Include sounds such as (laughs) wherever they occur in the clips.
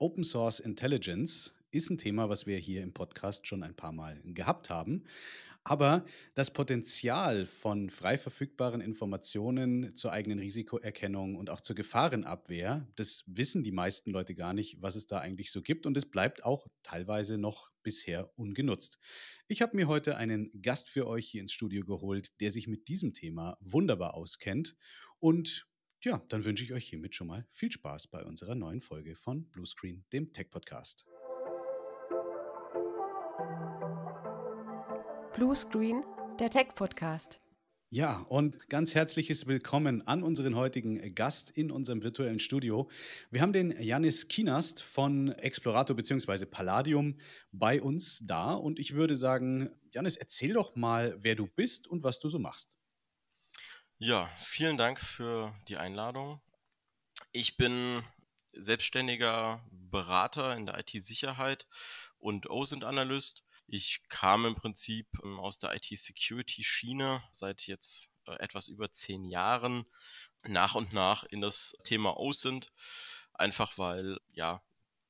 Open Source Intelligence ist ein Thema, was wir hier im Podcast schon ein paar Mal gehabt haben. Aber das Potenzial von frei verfügbaren Informationen zur eigenen Risikoerkennung und auch zur Gefahrenabwehr, das wissen die meisten Leute gar nicht, was es da eigentlich so gibt. Und es bleibt auch teilweise noch bisher ungenutzt. Ich habe mir heute einen Gast für euch hier ins Studio geholt, der sich mit diesem Thema wunderbar auskennt und Tja, dann wünsche ich euch hiermit schon mal viel Spaß bei unserer neuen Folge von Bluescreen, dem Tech-Podcast. Bluescreen, der Tech-Podcast. Ja, und ganz herzliches Willkommen an unseren heutigen Gast in unserem virtuellen Studio. Wir haben den Janis Kienast von Explorator bzw. Palladium bei uns da und ich würde sagen, Janis, erzähl doch mal, wer du bist und was du so machst. Ja, vielen Dank für die Einladung. Ich bin selbstständiger Berater in der IT-Sicherheit und OSINT-Analyst. Ich kam im Prinzip ähm, aus der IT-Security-Schiene seit jetzt äh, etwas über zehn Jahren nach und nach in das Thema OSINT, einfach weil ja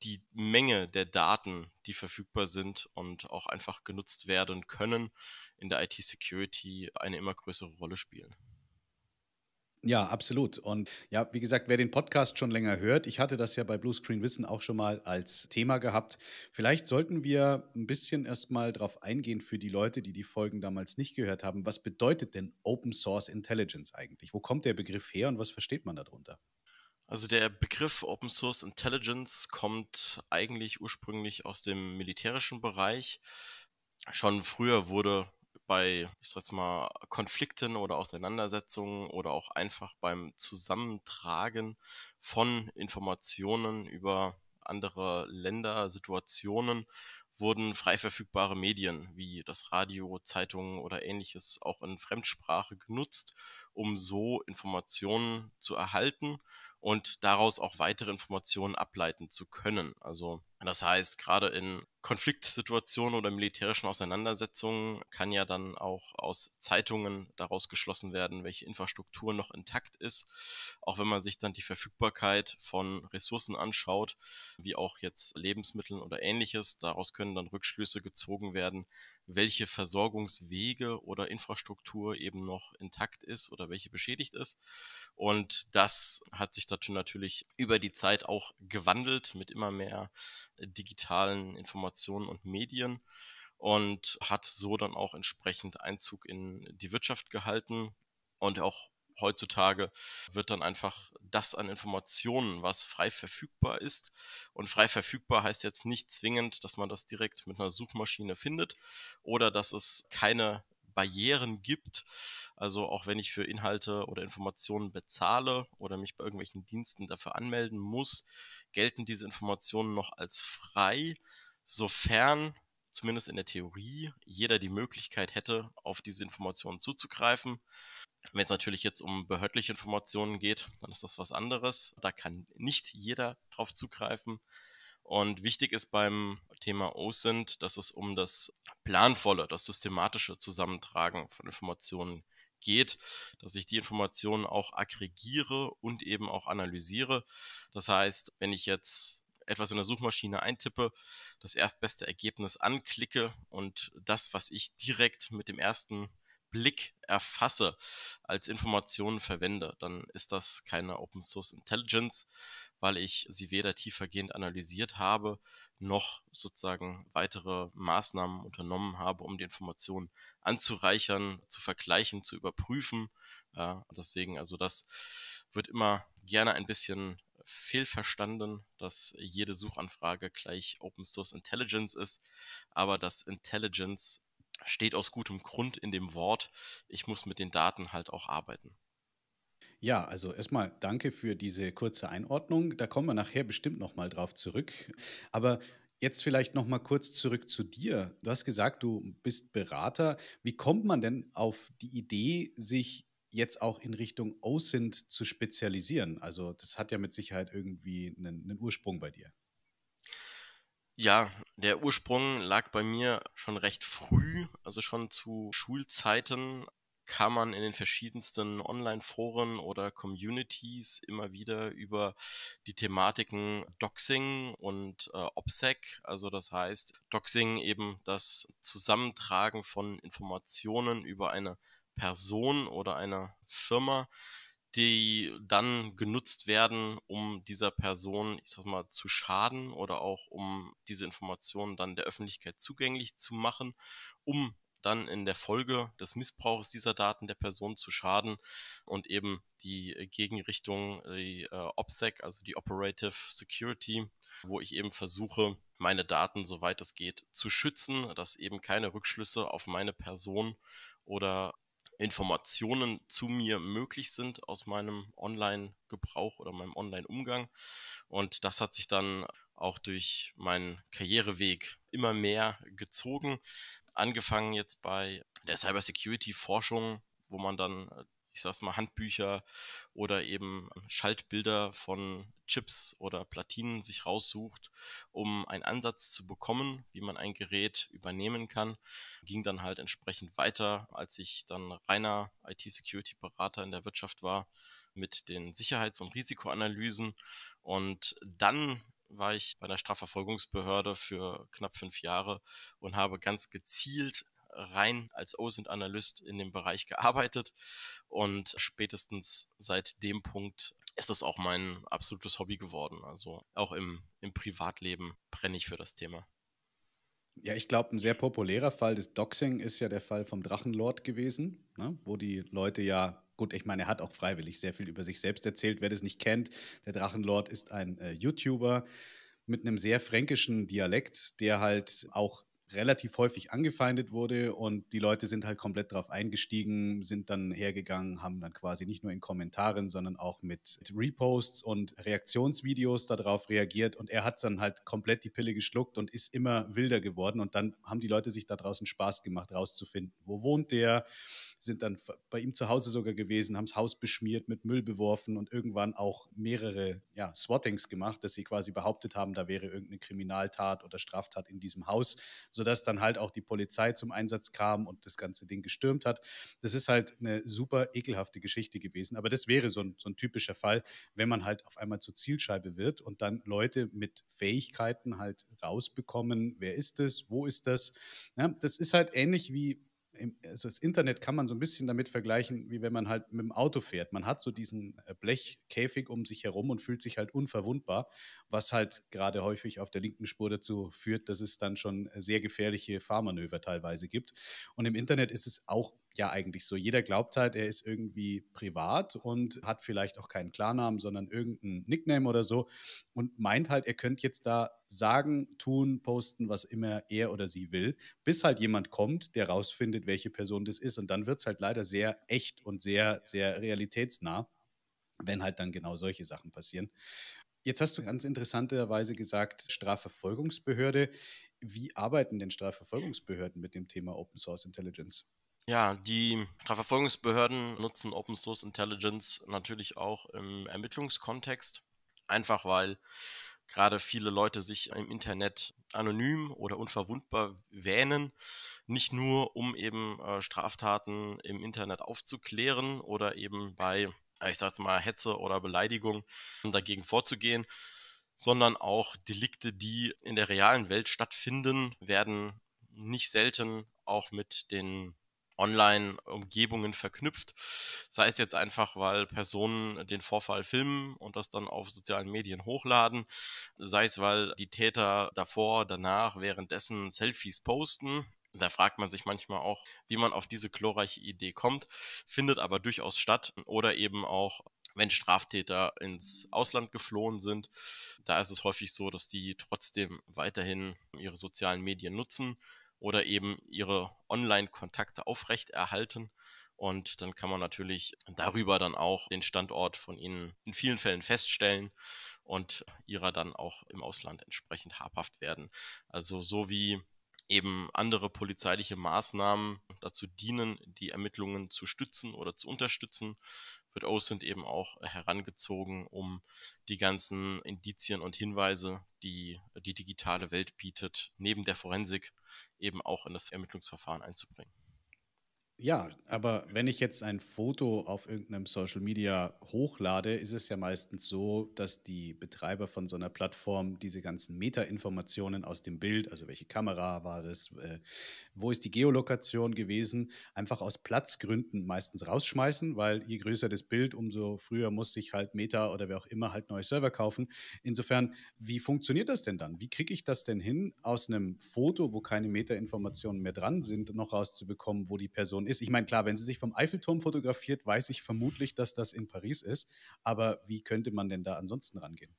die Menge der Daten, die verfügbar sind und auch einfach genutzt werden können, in der IT-Security eine immer größere Rolle spielen. Ja, absolut. Und ja, wie gesagt, wer den Podcast schon länger hört, ich hatte das ja bei Blue Screen Wissen auch schon mal als Thema gehabt. Vielleicht sollten wir ein bisschen erstmal drauf eingehen für die Leute, die die Folgen damals nicht gehört haben. Was bedeutet denn Open Source Intelligence eigentlich? Wo kommt der Begriff her und was versteht man darunter? Also der Begriff Open Source Intelligence kommt eigentlich ursprünglich aus dem militärischen Bereich. Schon früher wurde bei, ich sag's mal, Konflikten oder Auseinandersetzungen oder auch einfach beim Zusammentragen von Informationen über andere Länder, Situationen wurden frei verfügbare Medien wie das Radio, Zeitungen oder ähnliches auch in Fremdsprache genutzt, um so Informationen zu erhalten und daraus auch weitere Informationen ableiten zu können. Also das heißt, gerade in Konfliktsituationen oder militärischen Auseinandersetzungen kann ja dann auch aus Zeitungen daraus geschlossen werden, welche Infrastruktur noch intakt ist. Auch wenn man sich dann die Verfügbarkeit von Ressourcen anschaut, wie auch jetzt Lebensmitteln oder ähnliches, daraus können dann Rückschlüsse gezogen werden, welche Versorgungswege oder Infrastruktur eben noch intakt ist oder welche beschädigt ist. Und das hat sich dazu natürlich über die Zeit auch gewandelt mit immer mehr äh, digitalen Informationen und Medien und hat so dann auch entsprechend Einzug in die Wirtschaft gehalten und auch heutzutage wird dann einfach das an Informationen, was frei verfügbar ist. Und frei verfügbar heißt jetzt nicht zwingend, dass man das direkt mit einer Suchmaschine findet oder dass es keine Barrieren gibt. Also auch wenn ich für Inhalte oder Informationen bezahle oder mich bei irgendwelchen Diensten dafür anmelden muss, gelten diese Informationen noch als frei, sofern zumindest in der Theorie jeder die Möglichkeit hätte, auf diese Informationen zuzugreifen. Wenn es natürlich jetzt um behördliche Informationen geht, dann ist das was anderes. Da kann nicht jeder drauf zugreifen. Und wichtig ist beim Thema OSINT, dass es um das planvolle, das systematische Zusammentragen von Informationen geht, dass ich die Informationen auch aggregiere und eben auch analysiere. Das heißt, wenn ich jetzt etwas in der Suchmaschine eintippe, das erstbeste Ergebnis anklicke und das, was ich direkt mit dem ersten Blick erfasse, als Informationen verwende, dann ist das keine Open Source Intelligence, weil ich sie weder tiefergehend analysiert habe, noch sozusagen weitere Maßnahmen unternommen habe, um die Informationen anzureichern, zu vergleichen, zu überprüfen. Äh, deswegen, also das wird immer gerne ein bisschen fehlverstanden, dass jede Suchanfrage gleich Open Source Intelligence ist, aber das Intelligence steht aus gutem Grund in dem Wort. Ich muss mit den Daten halt auch arbeiten. Ja, also erstmal danke für diese kurze Einordnung. Da kommen wir nachher bestimmt nochmal drauf zurück. Aber Jetzt vielleicht noch mal kurz zurück zu dir. Du hast gesagt, du bist Berater. Wie kommt man denn auf die Idee, sich jetzt auch in Richtung OSINT zu spezialisieren? Also das hat ja mit Sicherheit irgendwie einen, einen Ursprung bei dir. Ja, der Ursprung lag bei mir schon recht früh, also schon zu Schulzeiten kam man in den verschiedensten Online-Foren oder Communities immer wieder über die Thematiken Doxing und äh, OPSEC, also das heißt Doxing eben das Zusammentragen von Informationen über eine Person oder einer Firma, die dann genutzt werden, um dieser Person, ich sag mal, zu schaden oder auch um diese Informationen dann der Öffentlichkeit zugänglich zu machen, um dann in der Folge des Missbrauchs dieser Daten der Person zu schaden und eben die Gegenrichtung, die äh, OPSEC, also die Operative Security, wo ich eben versuche, meine Daten, soweit es geht, zu schützen, dass eben keine Rückschlüsse auf meine Person oder Informationen zu mir möglich sind aus meinem Online-Gebrauch oder meinem Online-Umgang. Und das hat sich dann auch durch meinen Karriereweg immer mehr gezogen. Angefangen jetzt bei der Cybersecurity-Forschung, wo man dann äh, ich sag's mal, Handbücher oder eben Schaltbilder von Chips oder Platinen sich raussucht, um einen Ansatz zu bekommen, wie man ein Gerät übernehmen kann. Ging dann halt entsprechend weiter, als ich dann reiner IT-Security-Berater in der Wirtschaft war mit den Sicherheits- und Risikoanalysen. Und dann war ich bei der Strafverfolgungsbehörde für knapp fünf Jahre und habe ganz gezielt rein als OSINT-Analyst in dem Bereich gearbeitet und spätestens seit dem Punkt ist das auch mein absolutes Hobby geworden. Also auch im, im Privatleben brenne ich für das Thema. Ja, ich glaube, ein sehr populärer Fall des Doxing ist ja der Fall vom Drachenlord gewesen, ne? wo die Leute ja, gut, ich meine, er hat auch freiwillig sehr viel über sich selbst erzählt. Wer das nicht kennt, der Drachenlord ist ein äh, YouTuber mit einem sehr fränkischen Dialekt, der halt auch relativ häufig angefeindet wurde und die Leute sind halt komplett drauf eingestiegen, sind dann hergegangen, haben dann quasi nicht nur in Kommentaren, sondern auch mit Reposts und Reaktionsvideos darauf reagiert und er hat dann halt komplett die Pille geschluckt und ist immer wilder geworden und dann haben die Leute sich da draußen Spaß gemacht, rauszufinden, wo wohnt der, sind dann bei ihm zu Hause sogar gewesen, haben das Haus beschmiert, mit Müll beworfen und irgendwann auch mehrere ja, Swattings gemacht, dass sie quasi behauptet haben, da wäre irgendeine Kriminaltat oder Straftat in diesem Haus, sodass dann halt auch die Polizei zum Einsatz kam und das ganze Ding gestürmt hat. Das ist halt eine super ekelhafte Geschichte gewesen, aber das wäre so ein, so ein typischer Fall, wenn man halt auf einmal zur Zielscheibe wird und dann Leute mit Fähigkeiten halt rausbekommen, wer ist das, wo ist das. Ja, das ist halt ähnlich wie also das Internet kann man so ein bisschen damit vergleichen, wie wenn man halt mit dem Auto fährt. Man hat so diesen äh, Blechkäfig um sich herum und fühlt sich halt unverwundbar, was halt gerade häufig auf der linken Spur dazu führt, dass es dann schon äh, sehr gefährliche Fahrmanöver teilweise gibt. Und im Internet ist es auch ja eigentlich so. Jeder glaubt halt, er ist irgendwie privat und hat vielleicht auch keinen Klarnamen, sondern irgendeinen Nickname oder so und meint halt, er könnte jetzt da sagen, tun, posten, was immer er oder sie will, bis halt jemand kommt, der rausfindet, welche Person das ist. Und dann wird es halt leider sehr echt und sehr, sehr realitätsnah, wenn halt dann genau solche Sachen passieren. Jetzt hast du ganz interessanterweise gesagt, Strafverfolgungsbehörde. Wie arbeiten denn Strafverfolgungsbehörden mit dem Thema Open Source Intelligence? Ja, die Strafverfolgungsbehörden nutzen Open Source Intelligence natürlich auch im Ermittlungskontext, einfach weil gerade viele Leute sich im Internet anonym oder unverwundbar wähnen, nicht nur um eben äh, Straftaten im Internet aufzuklären oder eben bei, ich sag's mal, Hetze oder Beleidigung dagegen vorzugehen, sondern auch Delikte, die in der realen Welt stattfinden, werden nicht selten auch mit den Online-Umgebungen verknüpft. Sei es jetzt einfach, weil Personen den Vorfall filmen und das dann auf sozialen Medien hochladen, sei es, weil die Täter davor, danach, währenddessen Selfies posten. Da fragt man sich manchmal auch, wie man auf diese glorreiche Idee kommt, findet aber durchaus statt oder eben auch wenn Straftäter ins Ausland geflohen sind, da ist es häufig so, dass die trotzdem weiterhin ihre sozialen Medien nutzen oder eben ihre Online-Kontakte aufrechterhalten. Und dann kann man natürlich darüber dann auch den Standort von ihnen in vielen Fällen feststellen und ihrer dann auch im Ausland entsprechend habhaft werden. Also so wie eben andere polizeiliche Maßnahmen dazu dienen, die Ermittlungen zu stützen oder zu unterstützen, wird OSINT eben auch herangezogen, um die ganzen Indizien und Hinweise, die die digitale Welt bietet, neben der Forensik eben auch in das Ermittlungsverfahren einzubringen. Ja, aber wenn ich jetzt ein Foto auf irgendeinem Social Media hochlade, ist es ja meistens so, dass die Betreiber von so einer Plattform diese ganzen Meta-Informationen aus dem Bild, also welche Kamera war das, äh, wo ist die Geolokation gewesen, einfach aus Platzgründen meistens rausschmeißen, weil je größer das Bild, umso früher muss sich halt Meta oder wer auch immer halt neue Server kaufen. Insofern, wie funktioniert das denn dann? Wie kriege ich das denn hin, aus einem Foto, wo keine Meta-Informationen mehr dran sind, noch rauszubekommen, wo die Person ist. Ich meine, klar, wenn sie sich vom Eiffelturm fotografiert, weiß ich vermutlich, dass das in Paris ist. Aber wie könnte man denn da ansonsten rangehen?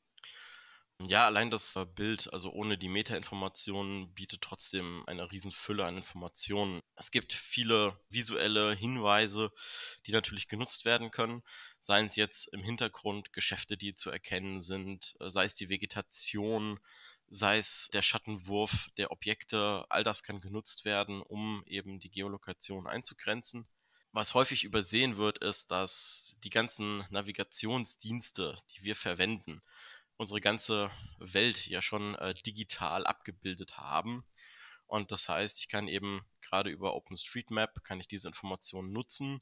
Ja, allein das äh, Bild, also ohne die Metainformationen, bietet trotzdem eine Fülle an Informationen. Es gibt viele visuelle Hinweise, die natürlich genutzt werden können. Seien es jetzt im Hintergrund Geschäfte, die zu erkennen sind, äh, sei es die Vegetation, sei es der Schattenwurf der Objekte, all das kann genutzt werden, um eben die Geolokation einzugrenzen. Was häufig übersehen wird, ist, dass die ganzen Navigationsdienste, die wir verwenden, unsere ganze Welt ja schon äh, digital abgebildet haben. Und das heißt, ich kann eben gerade über OpenStreetMap, kann ich diese Informationen nutzen,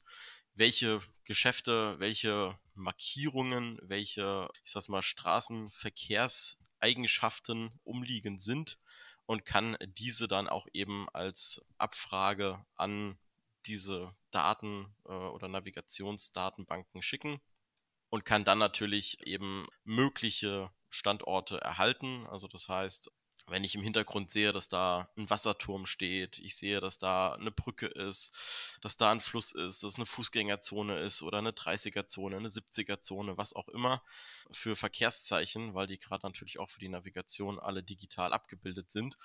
welche Geschäfte, welche Markierungen, welche, ich sag's mal, Straßenverkehrs Eigenschaften umliegend sind und kann diese dann auch eben als Abfrage an diese Daten äh, oder Navigationsdatenbanken schicken und kann dann natürlich eben mögliche Standorte erhalten. Also das heißt, wenn ich im Hintergrund sehe, dass da ein Wasserturm steht, ich sehe, dass da eine Brücke ist, dass da ein Fluss ist, dass eine Fußgängerzone ist oder eine 30er-Zone, eine 70er-Zone, was auch immer für Verkehrszeichen, weil die gerade natürlich auch für die Navigation alle digital abgebildet sind.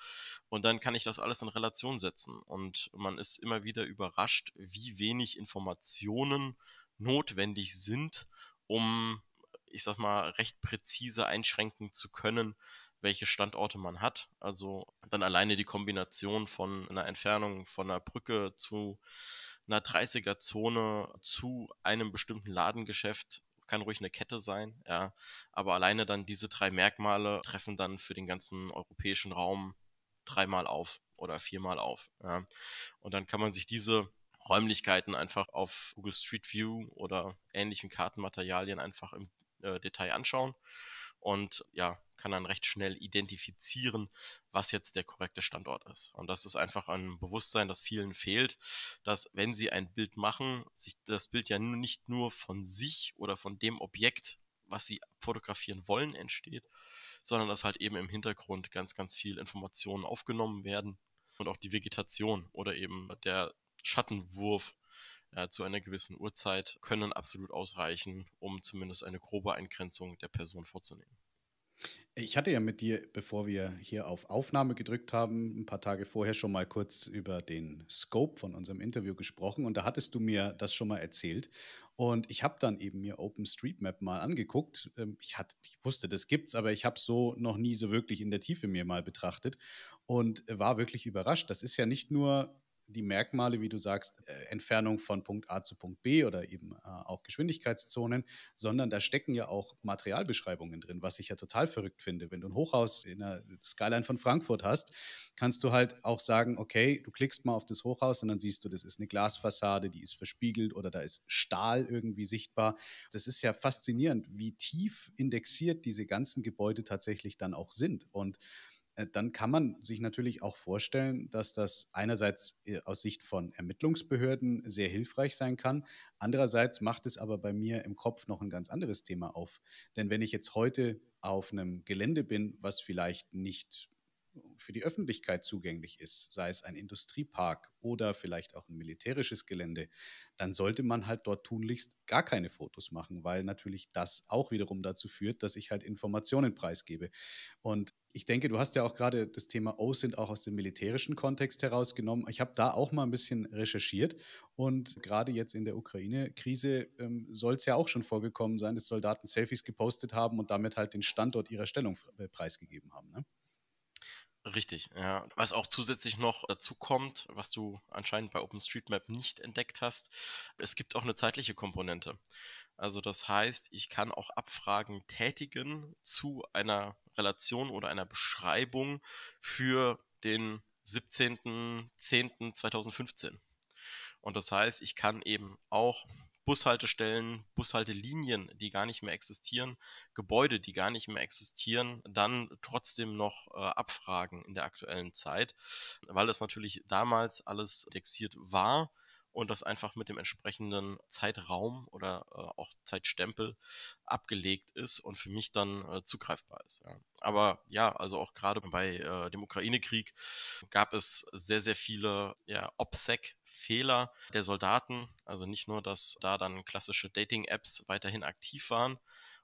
Und dann kann ich das alles in Relation setzen. Und man ist immer wieder überrascht, wie wenig Informationen notwendig sind, um, ich sag mal, recht präzise einschränken zu können, welche Standorte man hat. Also dann alleine die Kombination von einer Entfernung von einer Brücke zu einer 30er-Zone zu einem bestimmten Ladengeschäft kann ruhig eine Kette sein, ja. Aber alleine dann diese drei Merkmale treffen dann für den ganzen europäischen Raum dreimal auf oder viermal auf. Ja. Und dann kann man sich diese Räumlichkeiten einfach auf Google Street View oder ähnlichen Kartenmaterialien einfach im äh, Detail anschauen und ja, kann dann recht schnell identifizieren, was jetzt der korrekte Standort ist. Und das ist einfach ein Bewusstsein, das vielen fehlt, dass wenn sie ein Bild machen, sich das Bild ja nicht nur von sich oder von dem Objekt, was sie fotografieren wollen, entsteht, sondern dass halt eben im Hintergrund ganz, ganz viel Informationen aufgenommen werden und auch die Vegetation oder eben der Schattenwurf äh, zu einer gewissen Uhrzeit können absolut ausreichen, um zumindest eine grobe Eingrenzung der Person vorzunehmen. Ich hatte ja mit dir, bevor wir hier auf Aufnahme gedrückt haben, ein paar Tage vorher schon mal kurz über den Scope von unserem Interview gesprochen und da hattest du mir das schon mal erzählt. Und ich habe dann eben mir OpenStreetMap mal angeguckt. Ähm, ich, hat, ich wusste, das gibt's, aber ich habe so noch nie so wirklich in der Tiefe mir mal betrachtet und war wirklich überrascht. Das ist ja nicht nur die Merkmale, wie du sagst, äh, Entfernung von Punkt A zu Punkt B oder eben äh, auch Geschwindigkeitszonen, sondern da stecken ja auch Materialbeschreibungen drin, was ich ja total verrückt finde. Wenn du ein Hochhaus in der Skyline von Frankfurt hast, kannst du halt auch sagen, okay, du klickst mal auf das Hochhaus und dann siehst du, das ist eine Glasfassade, die ist verspiegelt oder da ist Stahl irgendwie sichtbar. Das ist ja faszinierend, wie tief indexiert diese ganzen Gebäude tatsächlich dann auch sind. Und äh, dann kann man sich natürlich auch vorstellen, dass das einerseits äh, aus Sicht von Ermittlungsbehörden sehr hilfreich sein kann. Andererseits macht es aber bei mir im Kopf noch ein ganz anderes Thema auf. Denn wenn ich jetzt heute auf einem Gelände bin, was vielleicht nicht für die Öffentlichkeit zugänglich ist, sei es ein Industriepark oder vielleicht auch ein militärisches Gelände, dann sollte man halt dort tunlichst gar keine Fotos machen, weil natürlich das auch wiederum dazu führt, dass ich halt Informationen preisgebe. Und ich denke, du hast ja auch gerade das Thema OSINT auch aus dem militärischen Kontext herausgenommen. Ich habe da auch mal ein bisschen recherchiert und gerade jetzt in der Ukraine-Krise ähm, soll es ja auch schon vorgekommen sein, dass Soldaten Selfies gepostet haben und damit halt den Standort ihrer Stellung äh, preisgegeben haben. Ne? Richtig, ja. Was auch zusätzlich noch dazu kommt, was du anscheinend bei OpenStreetMap nicht entdeckt hast, es gibt auch eine zeitliche Komponente. Also das heißt, ich kann auch Abfragen tätigen zu einer Relation oder einer Beschreibung für den 17.10.2015. Und das heißt, ich kann eben auch Bushaltestellen, Bushaltelinien, die gar nicht mehr existieren, Gebäude, die gar nicht mehr existieren, dann trotzdem noch äh, abfragen in der aktuellen Zeit, weil das natürlich damals alles indexiert war und das einfach mit dem entsprechenden Zeitraum oder äh, auch Zeitstempel abgelegt ist und für mich dann äh, zugreifbar ist. Ja. Aber ja, also auch gerade bei äh, dem Ukraine-Krieg gab es sehr, sehr viele ja, OPSEC, Fehler der Soldaten. Also nicht nur, dass da dann klassische Dating-Apps weiterhin aktiv waren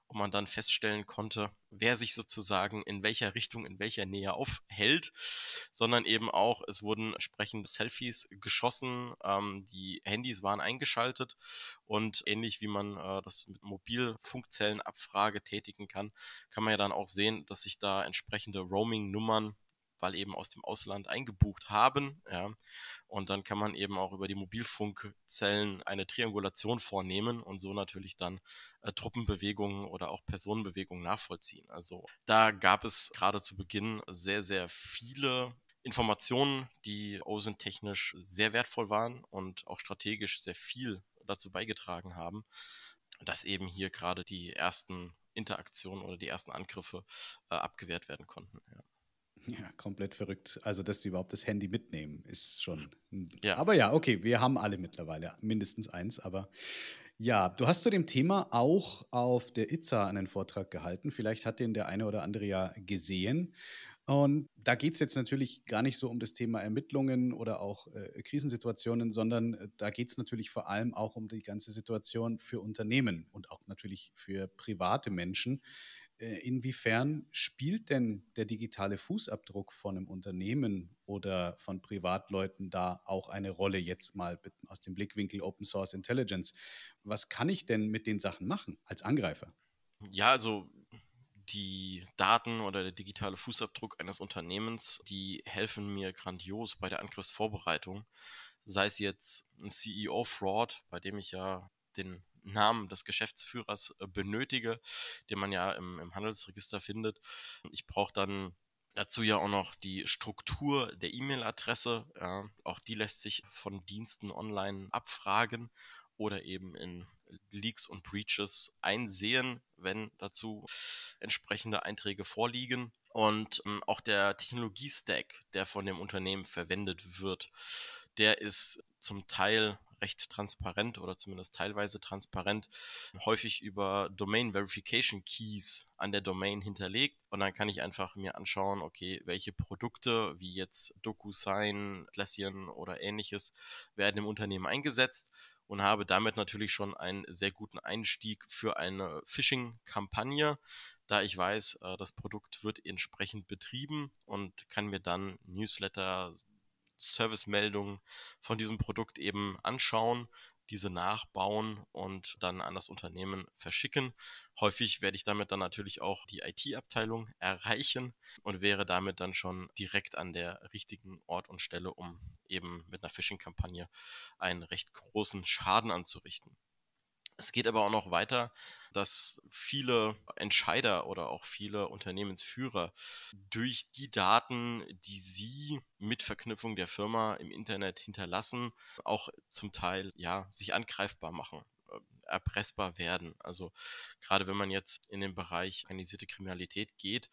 und man dann feststellen konnte, wer sich sozusagen in welcher Richtung, in welcher Nähe aufhält, sondern eben auch, es wurden entsprechende Selfies geschossen, ähm, die Handys waren eingeschaltet und ähnlich wie man äh, das mit Mobilfunkzellenabfrage tätigen kann, kann man ja dann auch sehen, dass sich da entsprechende Roaming-Nummern weil eben aus dem Ausland eingebucht haben. Ja. Und dann kann man eben auch über die Mobilfunkzellen eine Triangulation vornehmen und so natürlich dann äh, Truppenbewegungen oder auch Personenbewegungen nachvollziehen. Also da gab es gerade zu Beginn sehr, sehr viele Informationen, die OSINT technisch sehr wertvoll waren und auch strategisch sehr viel dazu beigetragen haben, dass eben hier gerade die ersten Interaktionen oder die ersten Angriffe äh, abgewehrt werden konnten. Ja. Ja, komplett verrückt. Also, dass sie überhaupt das Handy mitnehmen, ist schon. Hm. Ja. Aber ja, okay, wir haben alle mittlerweile mindestens eins. Aber ja, du hast zu dem Thema auch auf der ITSA einen Vortrag gehalten. Vielleicht hat den der eine oder andere ja gesehen. Und da geht es jetzt natürlich gar nicht so um das Thema Ermittlungen oder auch äh, Krisensituationen, sondern äh, da geht es natürlich vor allem auch um die ganze Situation für Unternehmen und auch natürlich für private Menschen, äh, inwiefern spielt denn der digitale Fußabdruck von einem Unternehmen oder von Privatleuten da auch eine Rolle jetzt mal aus dem Blickwinkel Open Source Intelligence? Was kann ich denn mit den Sachen machen als Angreifer? Ja, also die Daten oder der digitale Fußabdruck eines Unternehmens, die helfen mir grandios bei der Angriffsvorbereitung. Sei es jetzt ein CEO-Fraud, bei dem ich ja den Namen des Geschäftsführers äh, benötige, den man ja im, im Handelsregister findet. Ich brauche dann Dazu ja auch noch die Struktur der E-Mail-Adresse. Ja, auch die lässt sich von Diensten online abfragen oder eben in Leaks und Breaches einsehen, wenn dazu entsprechende Einträge vorliegen. Und ähm, auch der Technologie-Stack, der von dem Unternehmen verwendet wird, der ist zum Teil recht transparent oder zumindest teilweise transparent, häufig über Domain Verification Keys an der Domain hinterlegt. Und dann kann ich einfach mir anschauen, okay, welche Produkte wie jetzt DocuSign, Klassieren oder ähnliches werden im Unternehmen eingesetzt und habe damit natürlich schon einen sehr guten Einstieg für eine Phishing-Kampagne, da ich weiß, äh, das Produkt wird entsprechend betrieben und kann mir dann Newsletter, Servicemeldungen von diesem Produkt eben anschauen, diese nachbauen und dann an das Unternehmen verschicken. Häufig werde ich damit dann natürlich auch die IT-Abteilung erreichen und wäre damit dann schon direkt an der richtigen Ort und Stelle, um eben mit einer Phishing-Kampagne einen recht großen Schaden anzurichten. Es geht aber auch noch weiter dass viele Entscheider oder auch viele Unternehmensführer durch die Daten, die sie mit Verknüpfung der Firma im Internet hinterlassen, auch zum Teil ja sich angreifbar machen äh, erpressbar werden. Also gerade wenn man jetzt in den Bereich organisierte Kriminalität geht,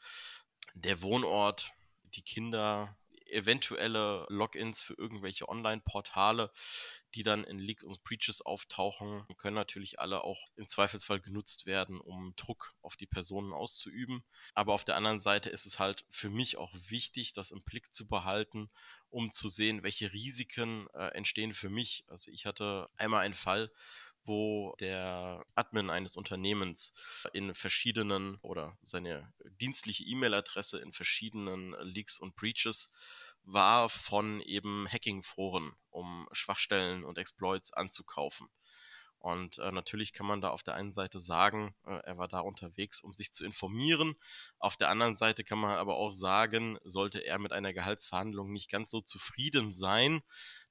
der Wohnort, die Kinder, eventuelle Logins für irgendwelche Online-Portale, die dann in Leaks und Preaches auftauchen, können natürlich alle auch im Zweifelsfall genutzt werden, um Druck auf die Personen auszuüben. Aber auf der anderen Seite ist es halt für mich auch wichtig, das im Blick zu behalten, um zu sehen, welche Risiken äh, entstehen für mich. Also ich hatte einmal einen Fall, wo der Admin eines Unternehmens in verschiedenen oder seine dienstliche E-Mail-Adresse in verschiedenen Leaks und Breaches war von eben Hacking-Foren, um Schwachstellen und Exploits anzukaufen. Und äh, natürlich kann man da auf der einen Seite sagen, äh, er war da unterwegs, um sich zu informieren. Auf der anderen Seite kann man aber auch sagen, sollte er mit einer Gehaltsverhandlung nicht ganz so zufrieden sein,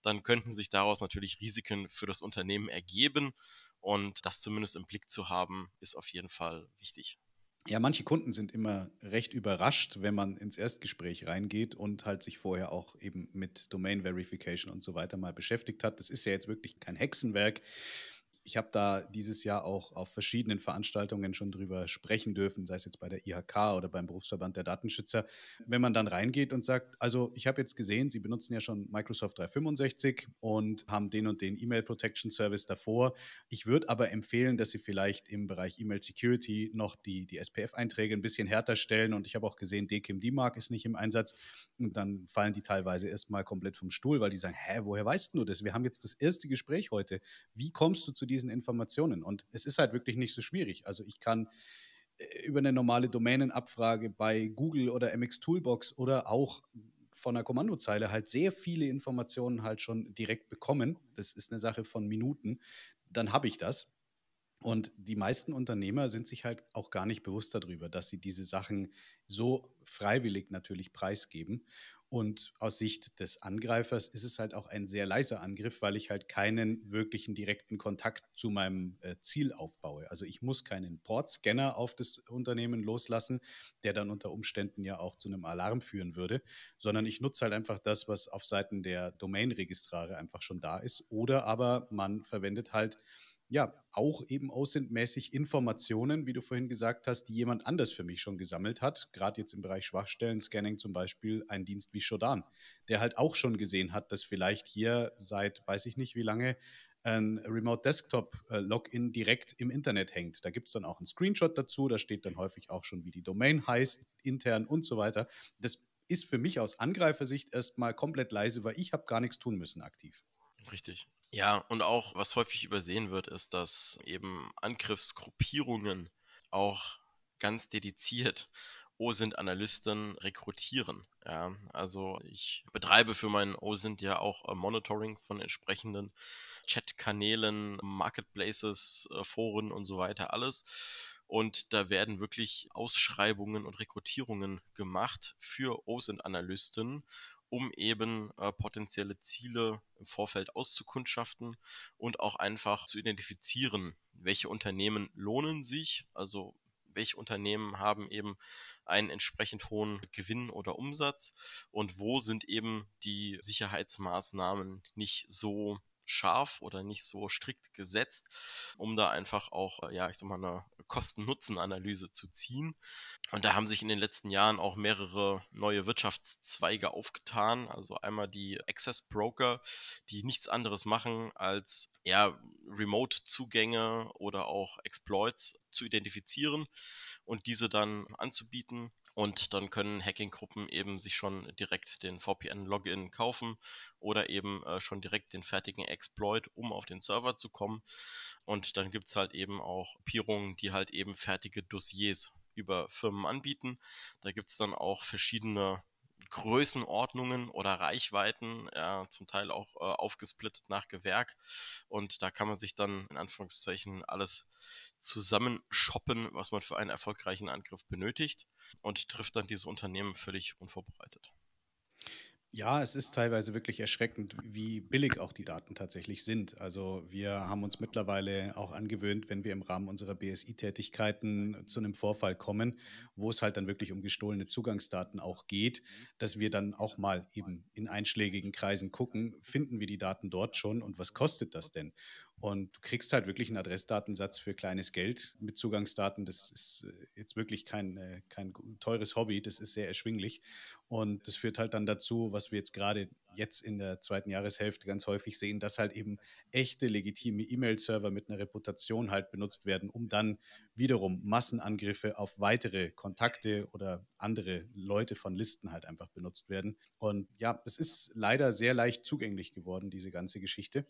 dann könnten sich daraus natürlich Risiken für das Unternehmen ergeben. Und das zumindest im Blick zu haben, ist auf jeden Fall wichtig. Ja, manche Kunden sind immer recht überrascht, wenn man ins Erstgespräch reingeht und halt sich vorher auch eben mit Domain Verification und so weiter mal beschäftigt hat. Das ist ja jetzt wirklich kein Hexenwerk ich habe da dieses Jahr auch auf verschiedenen Veranstaltungen schon drüber sprechen dürfen, sei es jetzt bei der IHK oder beim Berufsverband der Datenschützer. Wenn man dann reingeht und sagt, also ich habe jetzt gesehen, Sie benutzen ja schon Microsoft 365 und haben den und den E-Mail Protection Service davor. Ich würde aber empfehlen, dass Sie vielleicht im Bereich E-Mail Security noch die, die SPF-Einträge ein bisschen härter stellen. Und ich habe auch gesehen, DKIM DMARC ist nicht im Einsatz. Und dann fallen die teilweise erstmal komplett vom Stuhl, weil die sagen, hä, woher weißt du das? Wir haben jetzt das erste Gespräch heute. Wie kommst du zu diesem diesen Informationen. Und es ist halt wirklich nicht so schwierig. Also ich kann äh, über eine normale Domänenabfrage bei Google oder MX Toolbox oder auch von der Kommandozeile halt sehr viele Informationen halt schon direkt bekommen. Das ist eine Sache von Minuten. Dann habe ich das. Und die meisten Unternehmer sind sich halt auch gar nicht bewusst darüber, dass sie diese Sachen so freiwillig natürlich preisgeben. Und aus Sicht des Angreifers ist es halt auch ein sehr leiser Angriff, weil ich halt keinen wirklichen direkten Kontakt zu meinem äh, Ziel aufbaue. Also ich muss keinen Portscanner auf das Unternehmen loslassen, der dann unter Umständen ja auch zu einem Alarm führen würde, sondern ich nutze halt einfach das, was auf Seiten der Domain-Registrare einfach schon da ist. Oder aber man verwendet halt ja, auch eben aus mäßig Informationen, wie du vorhin gesagt hast, die jemand anders für mich schon gesammelt hat. Gerade jetzt im Bereich Schwachstellen-Scanning zum Beispiel ein Dienst wie Shodan, der halt auch schon gesehen hat, dass vielleicht hier seit weiß ich nicht wie lange ein Remote Desktop äh, Login direkt im Internet hängt. Da gibt es dann auch einen Screenshot dazu, da steht dann häufig auch schon, wie die Domain heißt, intern und so weiter. Das ist für mich aus Angreifersicht erstmal komplett leise, weil ich habe gar nichts tun müssen aktiv. Richtig. Ja, und auch, was häufig übersehen wird, ist, dass eben Angriffsgruppierungen auch ganz dediziert OSINT Analysten rekrutieren. Ja, also ich betreibe für meinen OSINT ja auch äh, Monitoring von entsprechenden Chatkanälen, Marketplaces, äh, Foren und so weiter alles. Und da werden wirklich Ausschreibungen und Rekrutierungen gemacht für OSINT Analysten um eben äh, potenzielle Ziele im Vorfeld auszukundschaften und auch einfach zu identifizieren, welche Unternehmen lohnen sich, also welche Unternehmen haben eben einen entsprechend hohen Gewinn oder Umsatz und wo sind eben die Sicherheitsmaßnahmen nicht so scharf oder nicht so strikt gesetzt, um da einfach auch, äh, ja, ich sag mal, eine Kosten-Nutzen-Analyse zu ziehen. Und da haben sich in den letzten Jahren auch mehrere neue Wirtschaftszweige aufgetan. Also einmal die Access Broker, die nichts anderes machen, als ja, Remote-Zugänge oder auch Exploits zu identifizieren und diese dann anzubieten und dann können Hacking-Gruppen eben sich schon direkt den VPN-Login kaufen oder eben äh, schon direkt den fertigen Exploit, um auf den Server zu kommen. Und dann gibt es halt eben auch Pierungen, die halt eben fertige Dossiers über Firmen anbieten. Da gibt es dann auch verschiedene Größenordnungen oder Reichweiten, ja, zum Teil auch äh, aufgesplittet nach Gewerk. Und da kann man sich dann in Anführungszeichen alles zusammenshoppen, was man für einen erfolgreichen Angriff benötigt und trifft dann dieses Unternehmen völlig unvorbereitet. Ja, es ist teilweise wirklich erschreckend, wie billig auch die Daten tatsächlich sind. Also wir haben uns mittlerweile auch angewöhnt, wenn wir im Rahmen unserer BSI-Tätigkeiten zu einem Vorfall kommen, wo es halt dann wirklich um gestohlene Zugangsdaten auch geht, dass wir dann auch mal eben in einschlägigen Kreisen gucken, finden wir die Daten dort schon und was kostet das denn? Und du kriegst halt wirklich einen Adressdatensatz für kleines Geld mit Zugangsdaten. Das ist äh, jetzt wirklich kein, äh, kein teures Hobby, das ist sehr erschwinglich. Und das führt halt dann dazu, was wir jetzt gerade jetzt in der zweiten Jahreshälfte ganz häufig sehen, dass halt eben echte, legitime E-Mail-Server mit einer Reputation halt benutzt werden, um dann wiederum Massenangriffe auf weitere Kontakte oder andere Leute von Listen halt einfach benutzt werden. Und ja, es ist leider sehr leicht zugänglich geworden, diese ganze Geschichte.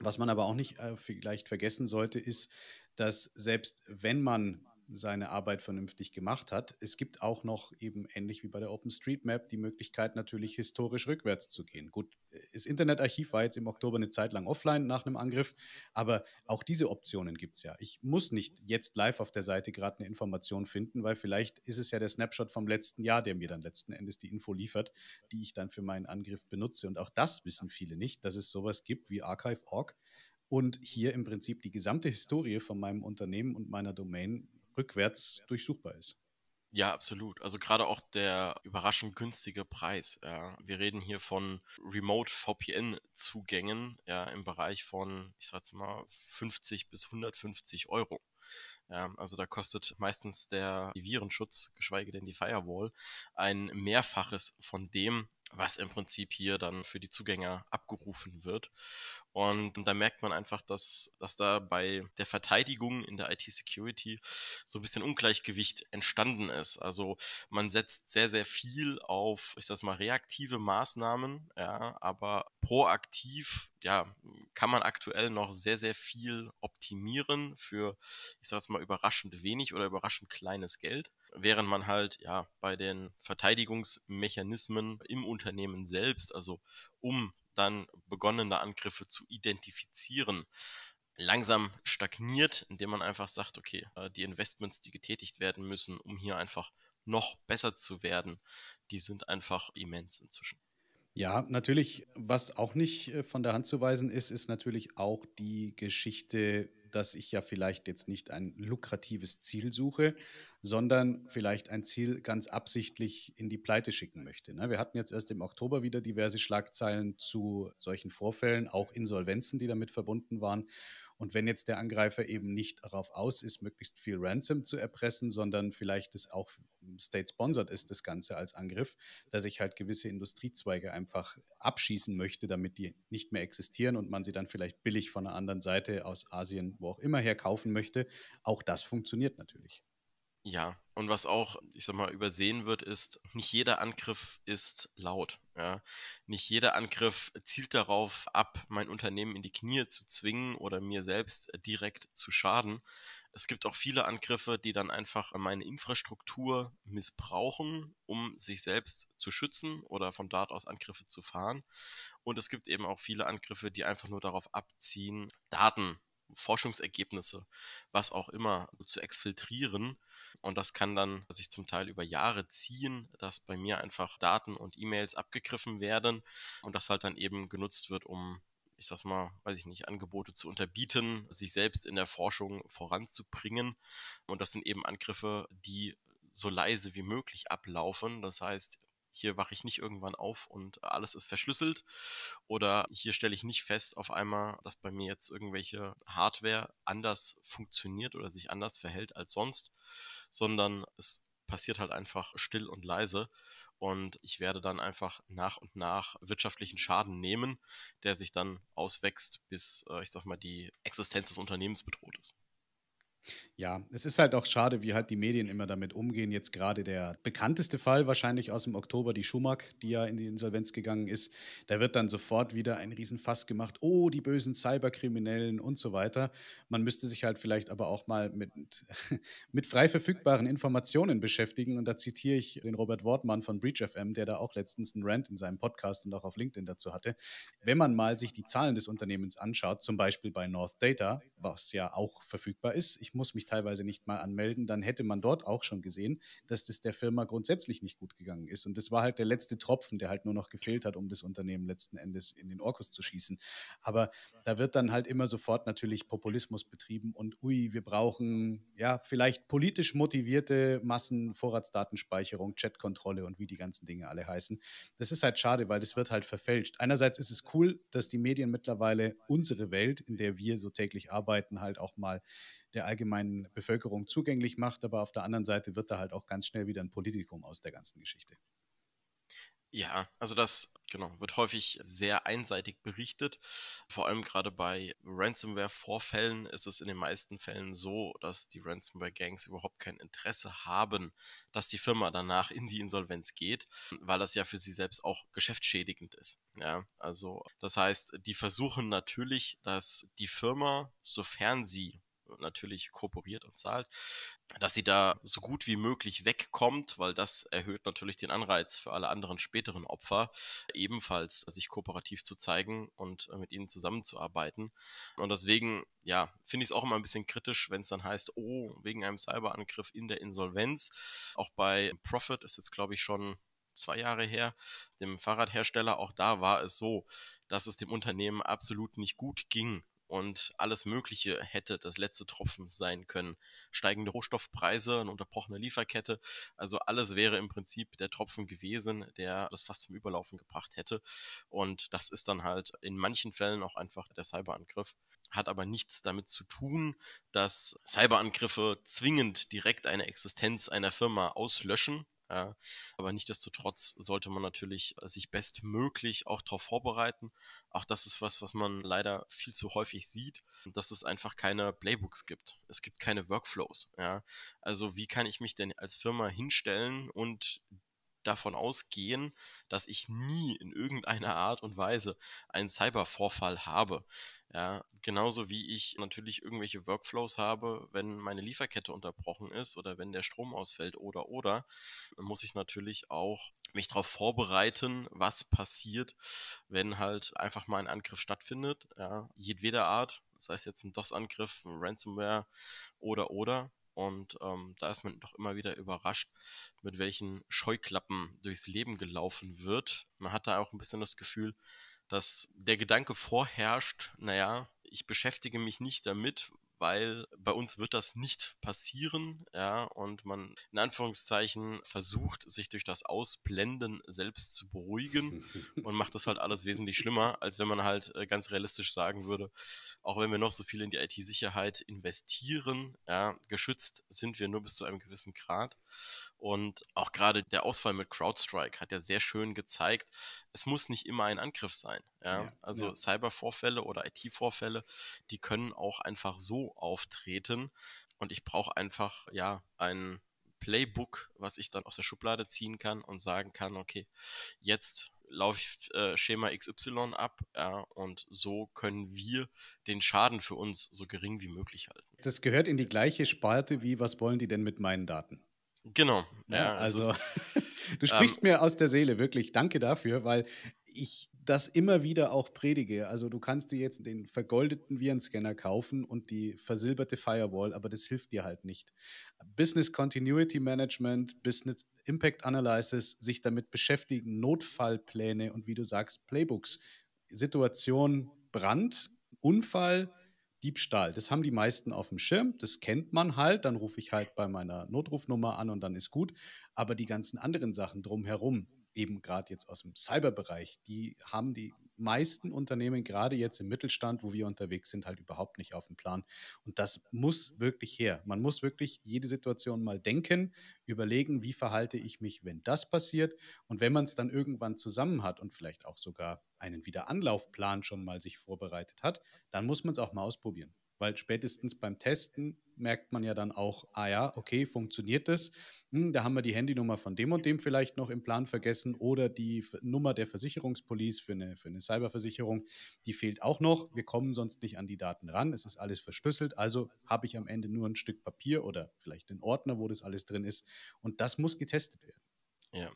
Was man aber auch nicht äh, vielleicht vergessen sollte, ist, dass selbst wenn man seine Arbeit vernünftig gemacht hat. Es gibt auch noch eben ähnlich wie bei der OpenStreetMap die Möglichkeit natürlich historisch rückwärts zu gehen. Gut, das Internetarchiv war jetzt im Oktober eine Zeit lang offline nach einem Angriff, aber auch diese Optionen gibt es ja. Ich muss nicht jetzt live auf der Seite gerade eine Information finden, weil vielleicht ist es ja der Snapshot vom letzten Jahr, der mir dann letzten Endes die Info liefert, die ich dann für meinen Angriff benutze. Und auch das wissen viele nicht, dass es sowas gibt wie Archive.org und hier im Prinzip die gesamte Historie von meinem Unternehmen und meiner Domain rückwärts durchsuchbar ist. Ja, absolut. Also gerade auch der überraschend günstige Preis. Ja. Wir reden hier von Remote VPN-Zugängen ja, im Bereich von, ich sag's mal, 50 bis 150 Euro. Ja, also da kostet meistens der Virenschutz, geschweige denn die Firewall, ein Mehrfaches von dem, was im Prinzip hier dann für die Zugänger abgerufen wird. Und da merkt man einfach, dass, dass da bei der Verteidigung in der IT-Security so ein bisschen Ungleichgewicht entstanden ist. Also man setzt sehr, sehr viel auf, ich sag's mal, reaktive Maßnahmen, ja, aber proaktiv, ja, kann man aktuell noch sehr, sehr viel optimieren für, ich sag's mal, überraschend wenig oder überraschend kleines Geld während man halt ja bei den Verteidigungsmechanismen im Unternehmen selbst, also um dann begonnene Angriffe zu identifizieren, langsam stagniert, indem man einfach sagt, okay, äh, die Investments, die getätigt werden müssen, um hier einfach noch besser zu werden, die sind einfach immens inzwischen. Ja, natürlich, was auch nicht äh, von der Hand zu weisen ist, ist natürlich auch die Geschichte dass ich ja vielleicht jetzt nicht ein lukratives Ziel suche, sondern vielleicht ein Ziel ganz absichtlich in die Pleite schicken möchte. Ne? Wir hatten jetzt erst im Oktober wieder diverse Schlagzeilen zu solchen Vorfällen, auch Insolvenzen, die damit verbunden waren. Und wenn jetzt der Angreifer eben nicht darauf aus ist, möglichst viel Ransom zu erpressen, sondern vielleicht es auch state-sponsored ist, das Ganze als Angriff, dass ich halt gewisse Industriezweige einfach abschießen möchte, damit die nicht mehr existieren und man sie dann vielleicht billig von einer anderen Seite aus Asien, wo auch immer her, kaufen möchte, auch das funktioniert natürlich. Ja, und was auch, ich sag mal, übersehen wird, ist, nicht jeder Angriff ist laut. Ja? Nicht jeder Angriff zielt darauf ab, mein Unternehmen in die Knie zu zwingen oder mir selbst direkt zu schaden. Es gibt auch viele Angriffe, die dann einfach meine Infrastruktur missbrauchen, um sich selbst zu schützen oder von dort aus Angriffe zu fahren. Und es gibt eben auch viele Angriffe, die einfach nur darauf abziehen, Daten, Forschungsergebnisse, was auch immer zu exfiltrieren und das kann dann sich zum Teil über Jahre ziehen, dass bei mir einfach Daten und E-Mails abgegriffen werden und das halt dann eben genutzt wird, um ich sag's mal, weiß ich nicht, Angebote zu unterbieten, sich selbst in der Forschung voranzubringen. Und das sind eben Angriffe, die so leise wie möglich ablaufen. Das heißt, hier wache ich nicht irgendwann auf und alles ist verschlüsselt oder hier stelle ich nicht fest auf einmal, dass bei mir jetzt irgendwelche Hardware anders funktioniert oder sich anders verhält als sonst, sondern es passiert halt einfach still und leise und ich werde dann einfach nach und nach wirtschaftlichen Schaden nehmen, der sich dann auswächst, bis äh, ich sag mal die Existenz des Unternehmens bedroht ist. Ja, es ist halt auch schade, wie halt die Medien immer damit umgehen. Jetzt gerade der bekannteste Fall wahrscheinlich aus dem Oktober, die Schumack, die ja in die Insolvenz gegangen ist. Da wird dann sofort wieder ein Riesenfass gemacht. Oh, die bösen Cyberkriminellen und so weiter. Man müsste sich halt vielleicht aber auch mal mit, (laughs) mit frei verfügbaren Informationen beschäftigen. Und da zitiere ich den Robert Wortmann von Breach FM, der da auch letztens einen Rant in seinem Podcast und auch auf LinkedIn dazu hatte. Wenn man mal sich die Zahlen des Unternehmens anschaut, zum Beispiel bei North Data, was ja auch verfügbar ist, ich ich muss mich teilweise nicht mal anmelden, dann hätte man dort auch schon gesehen, dass das der Firma grundsätzlich nicht gut gegangen ist. Und das war halt der letzte Tropfen, der halt nur noch gefehlt hat, um das Unternehmen letzten Endes in den Orkus zu schießen. Aber da wird dann halt immer sofort natürlich Populismus betrieben und ui, wir brauchen ja vielleicht politisch motivierte Massenvorratsdatenspeicherung, Chatkontrolle und wie die ganzen Dinge alle heißen. Das ist halt schade, weil das wird halt verfälscht. Einerseits ist es cool, dass die Medien mittlerweile unsere Welt, in der wir so täglich arbeiten, halt auch mal der allgemeinen Bevölkerung zugänglich macht. Aber auf der anderen Seite wird da halt auch ganz schnell wieder ein Politikum aus der ganzen Geschichte. Ja, also das genau wird häufig sehr einseitig berichtet. Vor allem gerade bei Ransomware-Vorfällen ist es in den meisten Fällen so, dass die Ransomware-Gangs überhaupt kein Interesse haben, dass die Firma danach in die Insolvenz geht, weil das ja für sie selbst auch geschäftsschädigend ist. Ja, also das heißt, die versuchen natürlich, dass die Firma, sofern sie natürlich kooperiert und zahlt, dass sie da so gut wie möglich wegkommt, weil das erhöht natürlich den Anreiz für alle anderen späteren Opfer, ebenfalls sich kooperativ zu zeigen und äh, mit ihnen zusammenzuarbeiten. Und deswegen, ja, finde ich es auch immer ein bisschen kritisch, wenn es dann heißt, oh, wegen einem Cyberangriff in der Insolvenz. Auch bei Profit ist jetzt, glaube ich, schon zwei Jahre her, dem Fahrradhersteller, auch da war es so, dass es dem Unternehmen absolut nicht gut ging und alles Mögliche hätte das letzte Tropfen sein können. Steigende Rohstoffpreise, eine unterbrochene Lieferkette, also alles wäre im Prinzip der Tropfen gewesen, der das fast zum Überlaufen gebracht hätte. Und das ist dann halt in manchen Fällen auch einfach der Cyberangriff hat aber nichts damit zu tun, dass Cyberangriffe zwingend direkt eine Existenz einer Firma auslöschen, ja. Aber nichtdestotrotz sollte man natürlich sich bestmöglich auch darauf vorbereiten. Auch das ist was, was man leider viel zu häufig sieht, dass es einfach keine Playbooks gibt. Es gibt keine Workflows. Ja. Also wie kann ich mich denn als Firma hinstellen und davon ausgehen, dass ich nie in irgendeiner Art und Weise einen Cybervorfall habe. Ja, genauso wie ich natürlich irgendwelche Workflows habe, wenn meine Lieferkette unterbrochen ist oder wenn der Strom ausfällt oder oder, muss ich natürlich auch mich darauf vorbereiten, was passiert, wenn halt einfach mal ein Angriff stattfindet, ja, jedweder Art, sei es jetzt ein DOS-Angriff, ein Ransomware oder oder. Und ähm, da ist man doch immer wieder überrascht, mit welchen Scheuklappen durchs Leben gelaufen wird. Man hat da auch ein bisschen das Gefühl, dass der Gedanke vorherrscht, naja, ich beschäftige mich nicht damit, weil bei uns wird das nicht passieren, ja, und man in Anführungszeichen versucht, sich durch das Ausblenden selbst zu beruhigen (laughs) und macht das halt alles wesentlich schlimmer, als wenn man halt äh, ganz realistisch sagen würde, auch wenn wir noch so viel in die IT-Sicherheit investieren, ja, geschützt sind wir nur bis zu einem gewissen Grad. Und auch gerade der Ausfall mit CrowdStrike hat ja sehr schön gezeigt, es muss nicht immer ein Angriff sein. Ja? Ja, also ja. Cybervorfälle oder IT-Vorfälle, die können auch einfach so auftreten. Und ich brauche einfach ja ein Playbook, was ich dann aus der Schublade ziehen kann und sagen kann, okay, jetzt laufe ich äh, Schema XY ab ja, und so können wir den Schaden für uns so gering wie möglich halten. Das gehört in die gleiche Sparte wie, was wollen die denn mit meinen Daten? Genau. Ne? Ja, also (laughs) du sprichst ähm, mir aus der Seele, wirklich. Danke dafür, weil ich das immer wieder auch predige. Also du kannst dir jetzt den vergoldeten Virenscanner kaufen und die versilberte Firewall, aber das hilft dir halt nicht. Business Continuity Management, Business Impact Analysis, sich damit beschäftigen, Notfallpläne und wie du sagst, Playbooks, Situation, Brand, Unfall, Diebstahl. Das haben die meisten auf dem Schirm, das kennt man halt, dann rufe ich halt bei meiner Notrufnummer an und dann ist gut. Aber die ganzen anderen Sachen drumherum, eben gerade jetzt aus dem Cyberbereich, die haben die meisten Unternehmen, gerade jetzt im Mittelstand, wo wir unterwegs sind, halt überhaupt nicht auf dem Plan. Und das muss wirklich her. Man muss wirklich jede Situation mal denken, überlegen, wie verhalte ich mich, wenn das passiert. Und wenn man es dann irgendwann zusammen hat und vielleicht auch sogar einen Wiederanlaufplan schon mal sich vorbereitet hat, dann muss man es auch mal ausprobieren weil spätestens beim Testen merkt man ja dann auch, ah ja, okay, funktioniert das? Hm, da haben wir die Handynummer von dem und dem vielleicht noch im Plan vergessen oder die Nummer der Versicherungspolice für eine, für eine Cyberversicherung, die fehlt auch noch. Wir kommen sonst nicht an die Daten ran. Es ist alles verschlüsselt. Also habe ich am Ende nur ein Stück Papier oder vielleicht einen Ordner, wo das alles drin ist. Und das muss getestet werden. Ja.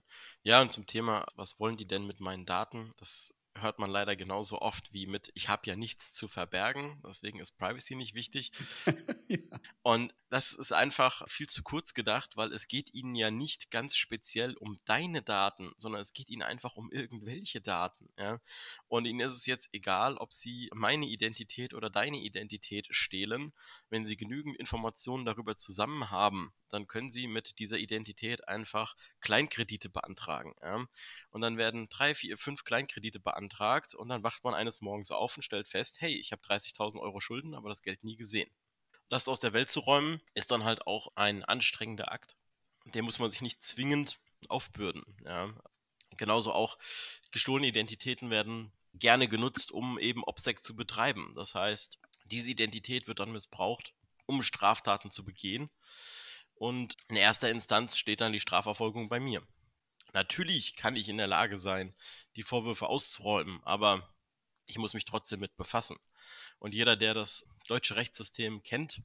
ja, und zum Thema, was wollen die denn mit meinen Daten? Das hört man leider genauso oft wie mit, ich habe ja nichts zu verbergen, deswegen ist Privacy nicht wichtig. (laughs) ja. Und das ist einfach viel zu kurz gedacht, weil es geht ihnen ja nicht ganz speziell um deine Daten, sondern es geht ihnen einfach um irgendwelche Daten. Ja? Und ihnen ist es jetzt egal, ob sie meine Identität oder deine Identität stehlen. Wenn sie genügend Informationen darüber zusammen haben, dann können sie mit dieser Identität einfach Kleinkredite beantragen. Ja? Und dann werden drei, vier, fünf Kleinkredite beantragt beantragt und dann wacht man eines Morgens auf und stellt fest, hey, ich habe 30.000 Euro Schulden, aber das Geld nie gesehen. Das aus der Welt zu räumen, ist dann halt auch ein anstrengender Akt. Den muss man sich nicht zwingend aufbürden. Ja. Genauso auch gestohlene Identitäten werden gerne genutzt, um eben OPSEC zu betreiben. Das heißt, diese Identität wird dann missbraucht, um Straftaten zu begehen. Und in erster Instanz steht dann die Strafverfolgung bei mir. Natürlich kann ich in der Lage sein, die Vorwürfe auszuräumen, aber ich muss mich trotzdem mit befassen. Und jeder, der das deutsche Rechtssystem kennt,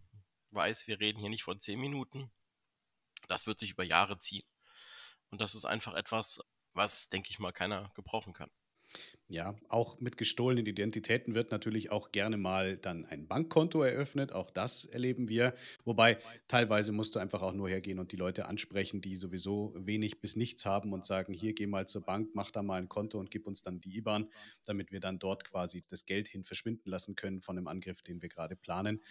weiß, wir reden hier nicht von zehn Minuten. Das wird sich über Jahre ziehen. Und das ist einfach etwas, was, denke ich mal, keiner gebrauchen kann. Ja, auch mit gestohlenen Identitäten wird natürlich auch gerne mal dann ein Bankkonto eröffnet. Auch das erleben wir. Wobei teilweise musst du einfach auch nur hergehen und die Leute ansprechen, die sowieso wenig bis nichts haben und sagen, hier geh mal zur Bank, mach da mal ein Konto und gib uns dann die IBAN, damit wir dann dort quasi das Geld hin verschwinden lassen können von dem Angriff, den wir gerade planen.